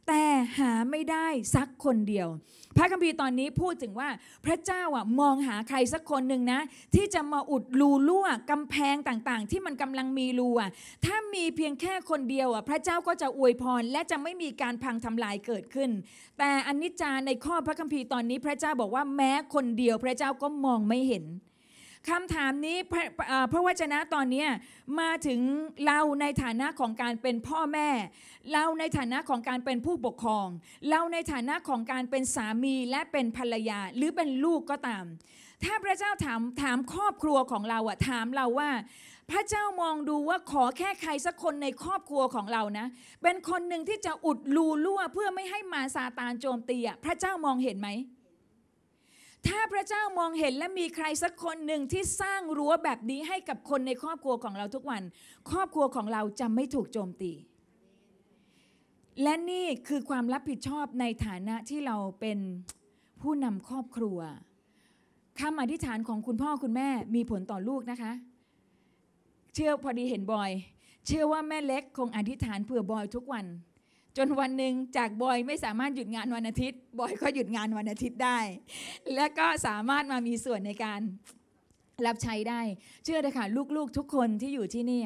แต่หาไม่ได้สักกคนเดียว พระคัมภีร์ตอนนี้พูดถึงว่าพระเจ้าอ่ะมองหาใครสักคนหนึ่งนะ ที่จะมาอุดรูรั่วกำแพงต่างๆ ที่มันกำลังมีรูอ่ะถ้ามีเพียงแค่คนเดียวอ่ะพระเจ้าก็จะอวยพร และจะไม่มีการพังทำลายเกิดขึ้น แต่อนิจจาในข้อพระคัมภีร์ตอนนี้ พระเจ้าบอกว่าแม้คนเดียวพระเจ้าก็มองไม่เห็นคำถามนี้พระพระวจนะตอนนี้มาถึงเราในฐานะของการเป็นพ่อแม่ เราในฐานะของการเป็นผู้ปกครอง เราในฐานะของการเป็นสามีและเป็นภรรยาหรือเป็นลูกก็ตาม ถ้าพระเจ้าถามถามครอบครัวของเราอะถามเราว่าพระเจ้ามองดูว่าขอแค่ใครสักคนในครอบครัวของเรานะ เป็นคนหนึ่งที่จะอุดรูรั่วเพื่อไม่ให้มาซาตานโจมตีอะพระเจ้ามองเห็นไหมถ้าพระเจ้ามองเห็นและมีใครสักคนหนึ่งที่สร้างรั้วแบบนี้ให้กับคนในครอบครัวของเราทุกวัน ครอบครัวของเราจะไม่ถูกโจมตี และนี่คือความรับผิดชอบในฐานะที่เราเป็นผู้นำครอบครัวคำอธิษฐานของคุณพ่อคุณแม่มีผลต่อลูกนะคะ เชื่อพอดีเห็นบอย เชื่อว่าแม่เล็กคงอธิษฐานเผื่อบอยทุกวันจนวันหนึ่งจากบอยไม่สามารถหยุดงานวันอาทิตย์ บอยก็หยุดงานวันอาทิตย์ได้ และก็สามารถมามีส่วนในการรับใช้ได้ เชื่อเลยค่ะลูกๆทุกคนที่อยู่ที่นี่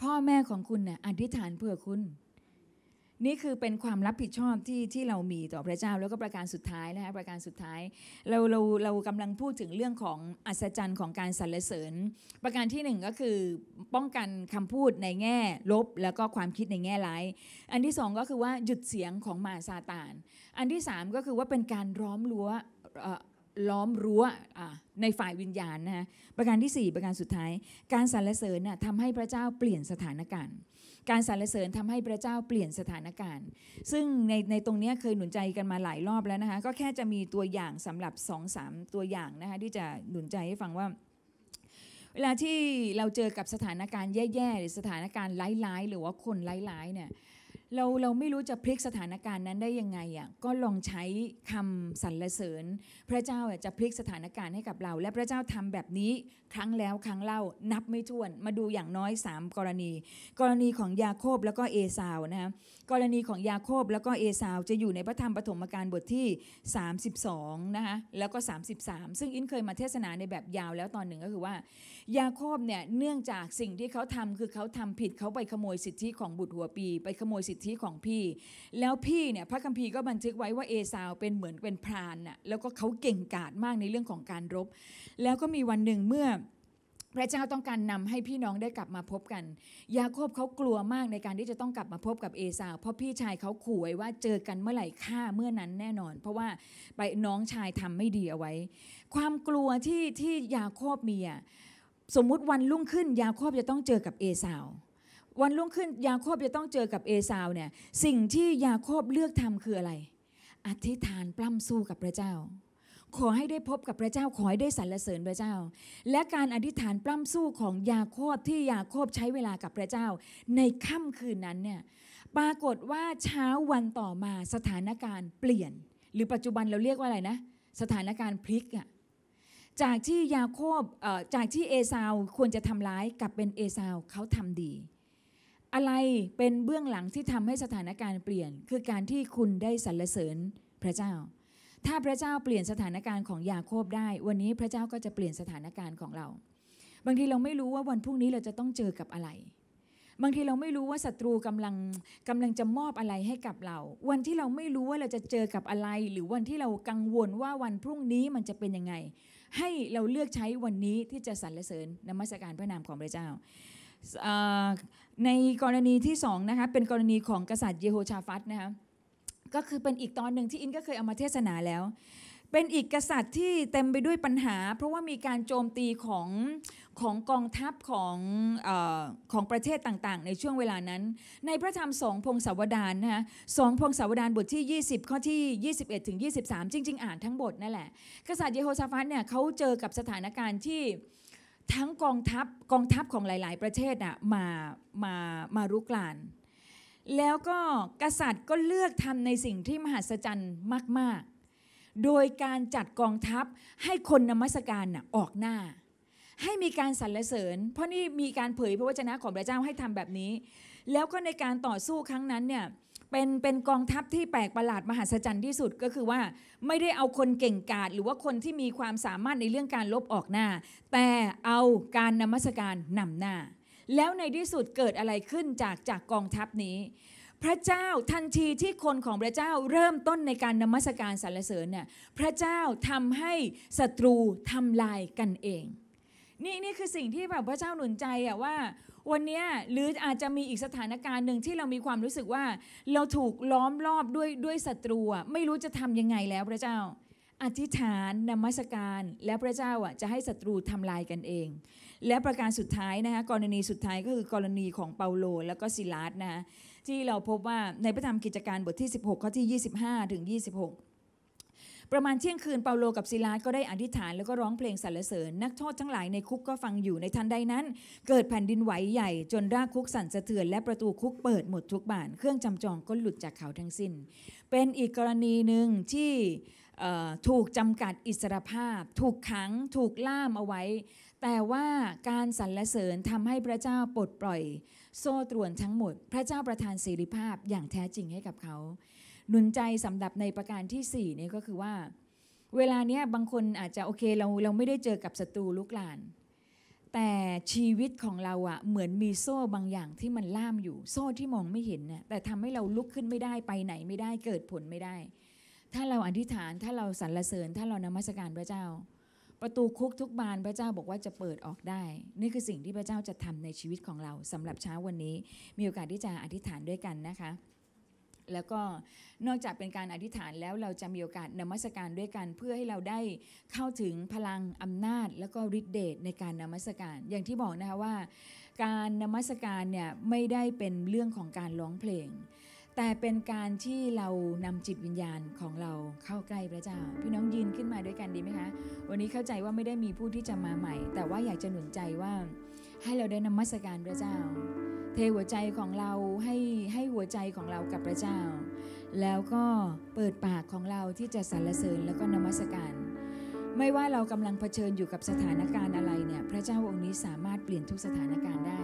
พ่อแม่ของคุณนะ่ะอธิษฐานเผื่อคุณนี่คือเป็นความรับผิดชอบที่ที่เรามีต่อพระเจ้าแล้วก็ประการสุดท้ายนะคะประการสุดท้าย เราเราเรากำลังพูดถึงเรื่องของอัศจรรย์ของการสรรเสริญ ประการที่หนึ่งก็คือป้องกันคำพูดในแง่ลบแล้วก็ความคิดในแง่ร้ายอันที่สองก็คือว่าหยุดเสียงของมาซาตานอันที่สามก็คือว่าเป็นการล้อมรั้วล้อมรั้วในฝ่ายวิญญาณนะคะประการที่ 4 ประการสุดท้าย การสรรเสริญทำให้พระเจ้าเปลี่ยนสถานการณ์การสรรเสริญทำให้พระเจ้าเปลี่ยนสถานการณ์ ซึ่งในในตรงนี้เคยหนุนใจกันมาหลายรอบแล้วนะคะ ก็แค่จะมีตัวอย่างสำหรับ2อสตัวอย่างนะคะที่จะหนุนใจให้ฟังว่า เวลาที่เราเจอกับสถานการณ์แย่ๆหรือสถานการณ์ร้ายๆหรือว่าคนร้ายๆเนี่ยเราเราไม่รู้จะพลิกสถานการณ์นั้นได้ยังไงอ่ะ ก็ลองใช้คำสรรเสริญ พระเจ้าจะพลิกสถานการณ์ให้กับเรา และพระเจ้าทำแบบนี้ครั้งแล้วครั้งเล่า นับไม่ถ้วน มาดูอย่างน้อย 3 กรณี กรณีของยาโคบแล้วก็เอสาวนะกรณีของยาโคบแล้วก็เอสาวจะอยู่ในพระธรรมปฐมกาลบทที่ 32นะคะแล้วก็ 33 ซึ่งอินเคยมาเทศนาในแบบยาวแล้วตอนหนึ่งก็คือว่า ยาโคบเนี่ยเนื่องจากสิ่งที่เขาทำคือเขาทำผิดเขาไปขโมยสิทธิของบุตรหัวปี ไปขโมยสิทธิของพี่ แล้วพี่เนี่ยพระคัมภีร์ก็บันทึกไว้ว่าเอสาวเป็นเหมือนเป็นพรานน่ะแล้วก็เขาเก่งกาจมากในเรื่องของการรบแล้วก็มีวันหนึ่งเมื่อพระเจ้าต้องการนำให้พี่น้องได้กลับมาพบกัน ยาโคบเขากลัวมากในการที่จะต้องกลับมาพบกับเอสาวเพราะพี่ชายเขาขู่ไว้ว่าเจอกันเมื่อไหร่ฆ่าเมื่อนั้นแน่นอน เพราะว่าไปน้องชายทำไม่ดีเอาไว้ ความกลัวที่ที่ยาโคบมีอ่ะสมมุติวันรุ่งขึ้น ยาโคบจะต้องเจอกับเอสาว วันรุ่งขึ้นยาโคบจะต้องเจอกับเอสาวเนี่ยสิ่งที่ยาโคบเลือกทำคืออะไร อธิษฐานปล้ำสู้กับพระเจ้าขอให้ได้พบกับพระเจ้าขอให้ได้สรรเสริญพระเจ้า และการอธิษฐานปล้ำสู้ของยาโคบที่ยาโคบใช้เวลากับพระเจ้า ในค่ำคืนนั้นเนี่ยปรากฏว่าเช้าวันต่อมาสถานการณ์เปลี่ยน หรือปัจจุบันเราเรียกว่าอะไรนะสถานการณ์พลิกอะจากที่ยาโคบจากที่เอซาวควรจะทำร้ายกับเป็นเอซาวเขาทำดี อะไรเป็นเบื้องหลังที่ทำให้สถานการณ์เปลี่ยน คือการที่คุณได้สรรเสริญพระเจ้าถ้าพระเจ้าเปลี่ยนสถานการณ์ของยาโคบได้ วันนี้พระเจ้าก็จะเปลี่ยนสถานการณ์ของเรา บางทีเราไม่รู้ว่าวันพรุ่งนี้เราจะต้องเจอกับอะไร บางทีเราไม่รู้ว่าศัตรูกำลังกำลังจะมอบอะไรให้กับเรา วันที่เราไม่รู้ว่าเราจะเจอกับอะไรหรือวันที่เรากังวลว่าวันพรุ่งนี้มันจะเป็นยังไง ให้เราเลือกใช้วันนี้ที่จะสรรเสริญนมัสการพระนามของพระเจ้า ในกรณีที่สองนะคะ เป็นกรณีของกษัตริย์เยโฮชาฟัตนะคะก็คือเป็นอีกตอนหนึ่งที่อินก็เคยเอามาเทศนาแล้ว เป็นอีกกษัตริย์ที่เต็มไปด้วยปัญหา เพราะว่ามีการโจมตีของของกองทัพของอของประเทศต่างๆ ในช่วงเวลานั้น ในพระธรรมสองพงศาวดารนนะคะสองพงศาวดารบทที่ 20 ข้อที่ 21ถึง23 จริงๆ อ่านทั้งบทนั่นแหละ กษัตริย์เยโฮชาฟัตเนี่ยเขาเจอกับสถานการณ์ที่ทั้งกองทัพกองทัพของหลายๆ ประเทศอะมามามารุกรานแล้วก็กษัตริย์ก็เลือกทำในสิ่งที่มหัศจรรย์มาก ๆ โดยการจัดกองทัพให้คนนมัสการนะออกหน้า ให้มีการสรรเสริญ เพราะนี่มีการเผยพระวจนะของพระเจ้าให้ทำแบบนี้ แล้วก็ในการต่อสู้ครั้งนั้นเนี่ยเป็นเป็นกองทัพที่แปลกประหลาดมหัศจรรย์ที่สุดก็คือว่าไม่ได้เอาคนเก่งกาจหรือว่าคนที่มีความสามารถในเรื่องการลบออกหน้า แต่เอาการนมัสการนำหน้าแล้วในที่สุดเกิดอะไรขึ้นจากจากกองทัพนี้ พระเจ้าทันทีที่คนของพระเจ้าเริ่มต้นในการนมัสการสรรเสริญเนี่ยพระเจ้าทำให้ศัตรูทำลายกันเอง นี่นี่คือสิ่งที่แบบพระเจ้าหนุนใจอะว่า วันนี้หรืออาจจะมีอีกสถานการณ์หนึ่งที่เรามีความรู้สึกว่าเราถูกล้อมรอบด้วยด้วยศัตรูไม่รู้จะทํำยังไงแล้วพระเจ้าอธิษฐานนมัสการและพระเจ้าอ่ะจะให้ศัตรูทำลายกันเองและประการสุดท้ายนะคะกรณีสุดท้ายก็คือกรณีของเปาโลและก็ ซิลาสนะคะที่เราพบว่าในพระธรรมกิจการบทที่ 16ข้อที่ 25 ถึง 26 ประมาณเที่ยงคืนเปาโลกับซิลาส ก็ได้อธิษฐาน แล้วก็ร้องเพลงสรรเสริญ นักโทษทั้งหลายในคุกก็ฟังอยู่ในทันใดนั้น เกิดแผ่นดินไหวใหญ่ จนรากคุกสั่นสะเทือนและประตูคุกเปิดหมดทุกบานเครื่องจำจองก็หลุดจากเขาทั้งสิน้นเป็นอีกกรณีหนึ่งที่ถูกจำกัดอิสรภาพ ถูกขังถูกล่ามเอาไว้แต่ว่าการสรรเสริญทำให้พระเจ้าปลดปล่อย โซ่ตรวนทั้งหมด พระเจ้าประทานเสรีภาพอย่างแท้จริงให้กับเขา หนุนใจสำหรับในประการที่4นี่ก็คือว่า เวลาเนี้ยบางคนอาจจะโอเคเราเราไม่ได้เจอกับศัตรูลุกลาน แต่ชีวิตของเราอะเหมือนมีโซ่บางอย่างที่มันล่ามอยู่ โซ่ที่มองไม่เห็นน่ยแต่ทำให้เราลุกขึ้นไม่ได้ไปไหนไม่ได้เกิดผลไม่ได้ ถ้าเราอธิษฐานถ้าเราสรรเสริญถ้าเรานมัสการพระเจ้าประตูคุกทุกบานพระเจ้าบอกว่าจะเปิดออกได้ นี่คือสิ่งที่พระเจ้าจะทำในชีวิตของเราสำหรับเช้าวันนี้ มีโอกาสที่จะอธิษฐานด้วยกันนะคะแล้วก็นอกจากเป็นการอธิษฐานแล้วเราจะมีโอกาสนมัสการด้วยกัน เพื่อให้เราได้เข้าถึงพลังอำนาจ แล้วก็ฤทธิเดชในการนมัสการ อย่างที่บอกนะคะว่า การนมัสการเนี่ยไม่ได้เป็นเรื่องของการร้องเพลงแต่เป็นการที่เรานำจิตวิญญาณของเราเข้าใกล้พระเจ้า พี่น้องยืนขึ้นมาด้วยกันดีไหมคะ วันนี้เข้าใจว่าไม่ได้มีผู้ที่จะมาใหม่ แต่ว่าอยากจะหนุนใจว่าให้เราได้นมัสการพระเจ้า เทหัวใจของเราให้ให้หัวใจของเรากับพระเจ้า แล้วก็เปิดปากของเราที่จะสรรเสริญแล้วก็นมัสการ ไม่ว่าเรากำลังเผชิญอยู่กับสถานการณ์อะไรเนี่ยพระเจ้าองค์นี้สามารถเปลี่ยนทุกสถานการณ์ได้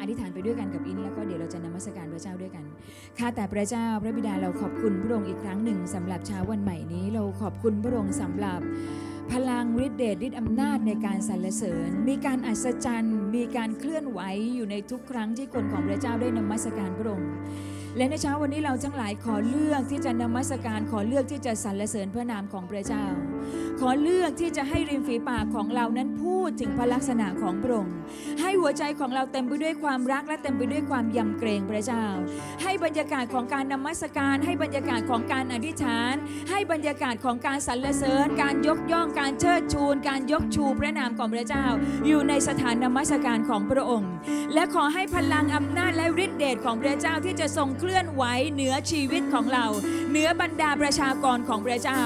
อธิษฐานไปด้วยกันกับอินแล้วก็เดี๋ยวเราจะนมัสการพระเจ้าด้วยกันข้าแต่พระเจ้าพระบิดาเราขอบคุณพระองค์อีกครั้งหนึ่ง สำหรับเช้าวันใหม่นี้เราขอบคุณพระองค์สำหรับ พลังฤทธิเดชฤทธิอำนาจในการสรรเสริญ มีการอัศจรรย์มีการเคลื่อนไหวอยู่ในทุกครั้งที่คนของพระเจ้าได้นมัสการพระองค์และในเช้าวันนี้เราจังหลายขอเลือกที่จะนมัสการขอเลือกที่จะสรรเสริญพระนามของพระเจ้า ขอเลือกที่จะให้ริมฝีปากของเรานั้นพูดถึงพระลักษณะของพระองค์ให้หัวใจของเราเต็มไปด้วยความรักและเต็มไปด้วยความยำเกรงพระเจ้า ให้บรรยากาศของการนมัสการ ให้บรรยากาศของการอธิษฐาน ให้บรรยากาศของการสรรเสริญ การยกย่องการเชิดชูนการยกชูพระนามของพระเจ้า อยู่ในสถานนมัสการของพระองค์ และขอให้พลังอำนาจและฤทธิเดชของพระเจ้าที่จะทรงเคลื่อนไหวเหนือชีวิตของเราเหนือบรรดาประชากรของพระเจ้า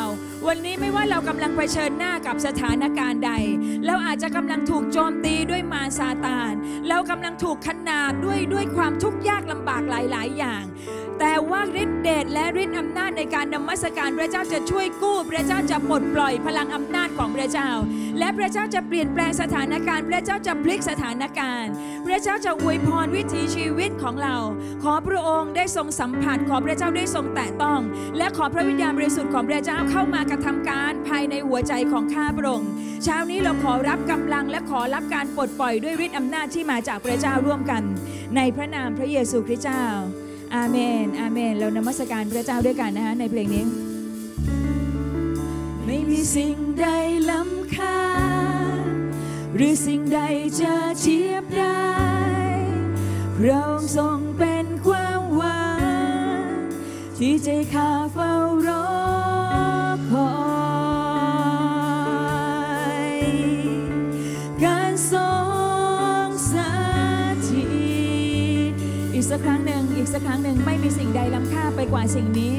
วันนี้ไม่ว่าเรากำลังเผชิญหน้ากับสถานการณ์ใด เราอาจจะกำลังถูกโจมตีด้วยมารซาตานเรากำลังถูกขนาบด้วยด้วยความทุกข์ยากลำบากหลายๆ อย่างแต่ว่าฤทธิเดชและฤทธิอำนาจในการนมัสการพระเจ้าจะช่วยกู้ พระเจ้าจะปลดปล่อยพลังอำนาจของพระเจ้า และพระเจ้าจะเปลี่ยนแปลงสถานการณ์พระเจ้าจะพลิกสถานการณ์ พระเจ้าจะอวยพรวิถีชีวิตของเรา ขอพระองค์ได้ทรงสัมผัสขอพระเจ้าได้ทรงแตะต้องและขอพระวิญญาณบริสุทธิ์ของพระเจ้าเข้ามากระทำการ ภายในหัวใจของข้าพระองค์เช้านี้เราขอรับกำลังและขอรับการปลดปล่อยด้วยฤทธิอำนาจที่มาจากพระเจ้าร่วมกัน ในพระนามพระเยซูคริสต์เจ้าอาเมน อาเมน เรานมัสการพระเจ้าด้วยกันนะคะในเพลงนี้ ไม่มีสิ่งใดล้ำค่าหรือสิ่งใดจะเทียบได้พระองค์ทรงเป็นความหวังที่ใจข้าเฝ้ารอีกสักครั้งหนึ่งไม่มีสิ่งใดล้ำค่าไปกว่าสิ่งนี้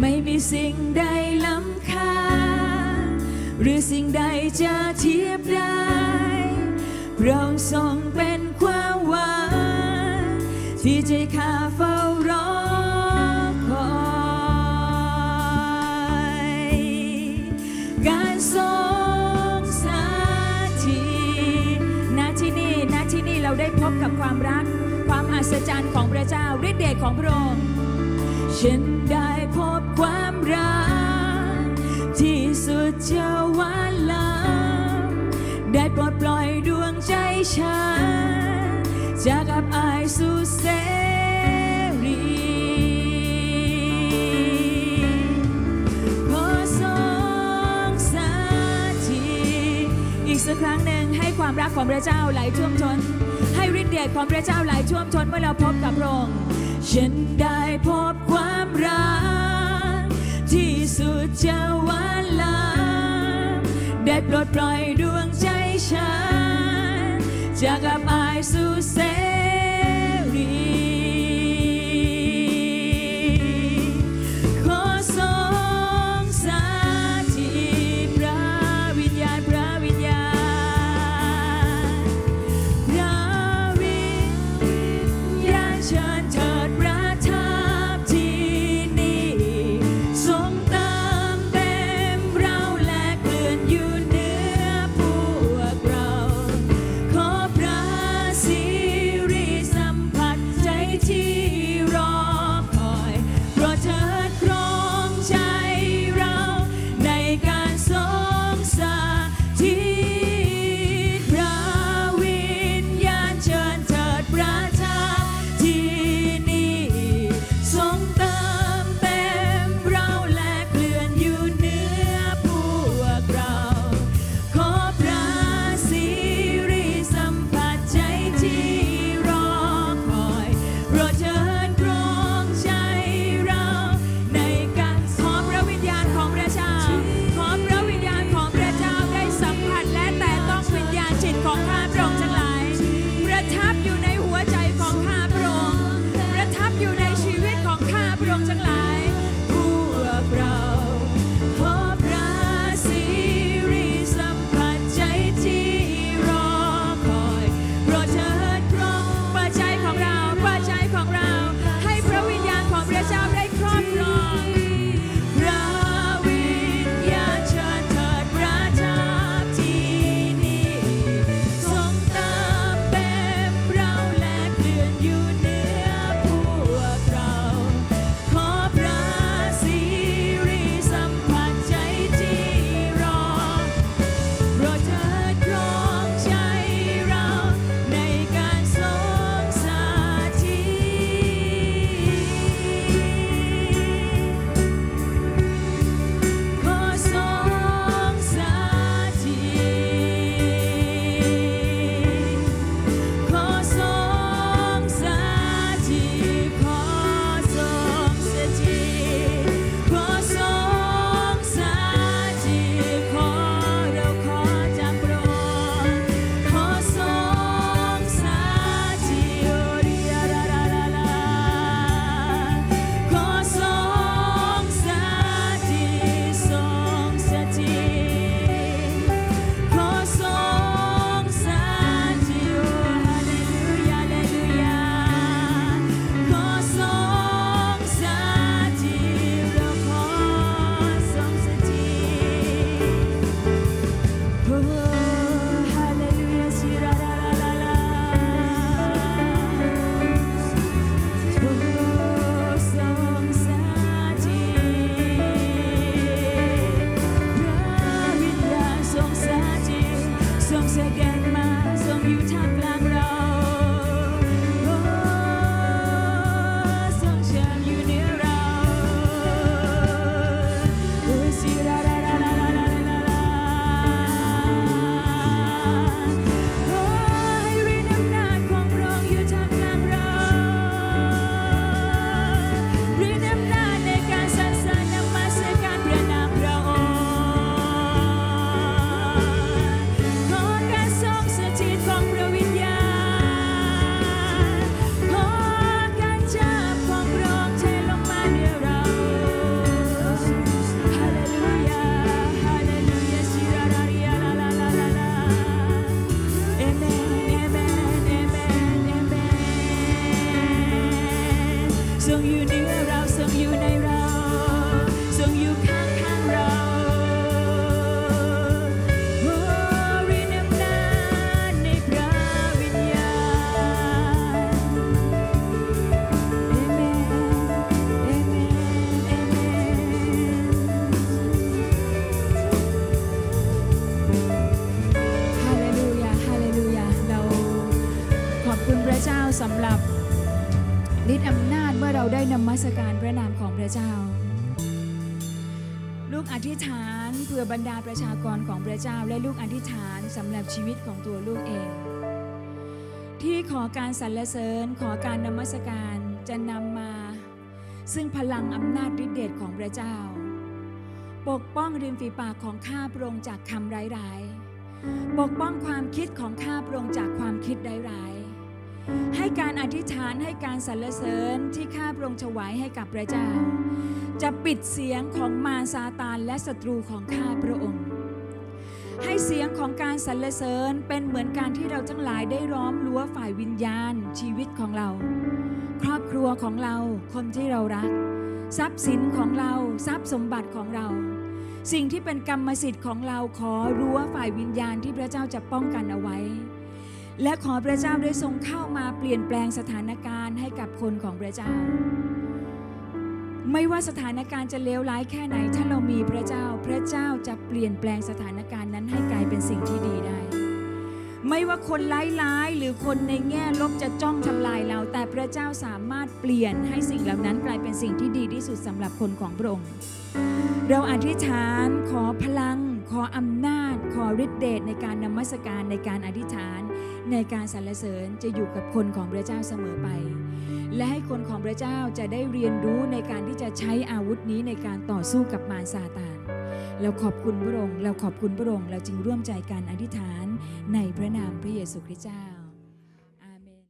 ไม่มีสิ่งใดล้ำค่า หรือสิ่งใดจะเทียบได้เระองทรงเป็นความหวังที่ใจข้าเฝ้ารอคอยการทรงได้พบกับความรักความอัศจรรย์ของพระเจ้าฤทธิ์เดชของพระองค์ฉันได้พบความรัก ที่สุดจะวันลา ได้ปลดปล่อยดวงใจฉันจากอับอายสู่เสอีกสักครั้งหนึ่งให้ความรักของพระเจ้าไหลท่วมทนนให้ฤทธิ์เดชของพระเจ้าไหลท่วมทนนเมื่อเราพบกับพระองค์ฉันได้พบความรักที่สุดจะวันลาได้ปลดปล่อยดวงใจฉันจากอับอายสู่เสเราทรงอยู่ในเราทรงอยู่ข้างมื่อเราได้นมัสการพระนามของพระเจ้า ลูกอธิษฐานเพื่อบรรดาประชากรของพระเจ้าและลูกอธิษฐานสำหรับชีวิตของตัวลูกเอง ที่ขอการสรรเสริญขอการนมัสการจะนำมา ซึ่งพลังอำนาจฤทธิเดชของพระเจ้า ปกป้องริมฝีปากของข้าพระองค์จากคำร้ายๆปกป้องความคิดของข้าพระองค์จากความคิดร้ายให้การอธิษฐานให้การสรรเสริญที่ข้าพระองค์ถวายให้กับพระเจ้า จะปิดเสียงของมารซาตานและศัตรูของข้าพระองค์ ให้เสียงของการสรรเสริญเป็นเหมือนการที่เราทั้งหลายได้ร้อมรั้วฝ่ายวิญญาณชีวิตของเรา ครอบครัวของเราคนที่เรารัก ทรัพย์สินของเราทรัพย์สมบัติของเรา สิ่งที่เป็นกรรมสิทธิ์ของเราขอรั้วฝ่ายวิญญาณที่พระเจ้าจะป้องกันเอาไว้และขอพระเจ้าได้ทรงเข้ามาเปลี่ยนแปลงสถานการณ์ให้กับคนของพระเจ้า ไม่ว่าสถานการณ์จะเลวร้ายแค่ไหน ถ้าเรามีพระเจ้า พระเจ้าจะเปลี่ยนแปลงสถานการณ์นั้น ให้กลายเป็นสิ่งที่ดีได้ ไม่ว่าคนร้ายหรือคนในแง่ลบจะจ้องทำลายเรา แต่พระเจ้าสามารถเปลี่ยนให้สิ่งเหล่านั้นกลายเป็นสิ่งที่ดีที่สุดสำหรับคนของพระองค์ เราอธิษฐาน ขอพลัง ขออำนาจ ขอฤทธิเดชในการนมัสการในการอธิษฐานในการสรรเสริญจะอยู่กับคนของพระเจ้าเสมอไป และให้คนของพระเจ้าจะได้เรียนรู้ในการที่จะใช้อาวุธนี้ในการต่อสู้กับมารซาตานเราขอบคุณพระองค์เราขอบคุณพระองค์ เราจึงร่วมใจกันอธิษฐานในพระนามพระเยซูคริสต์เจ้า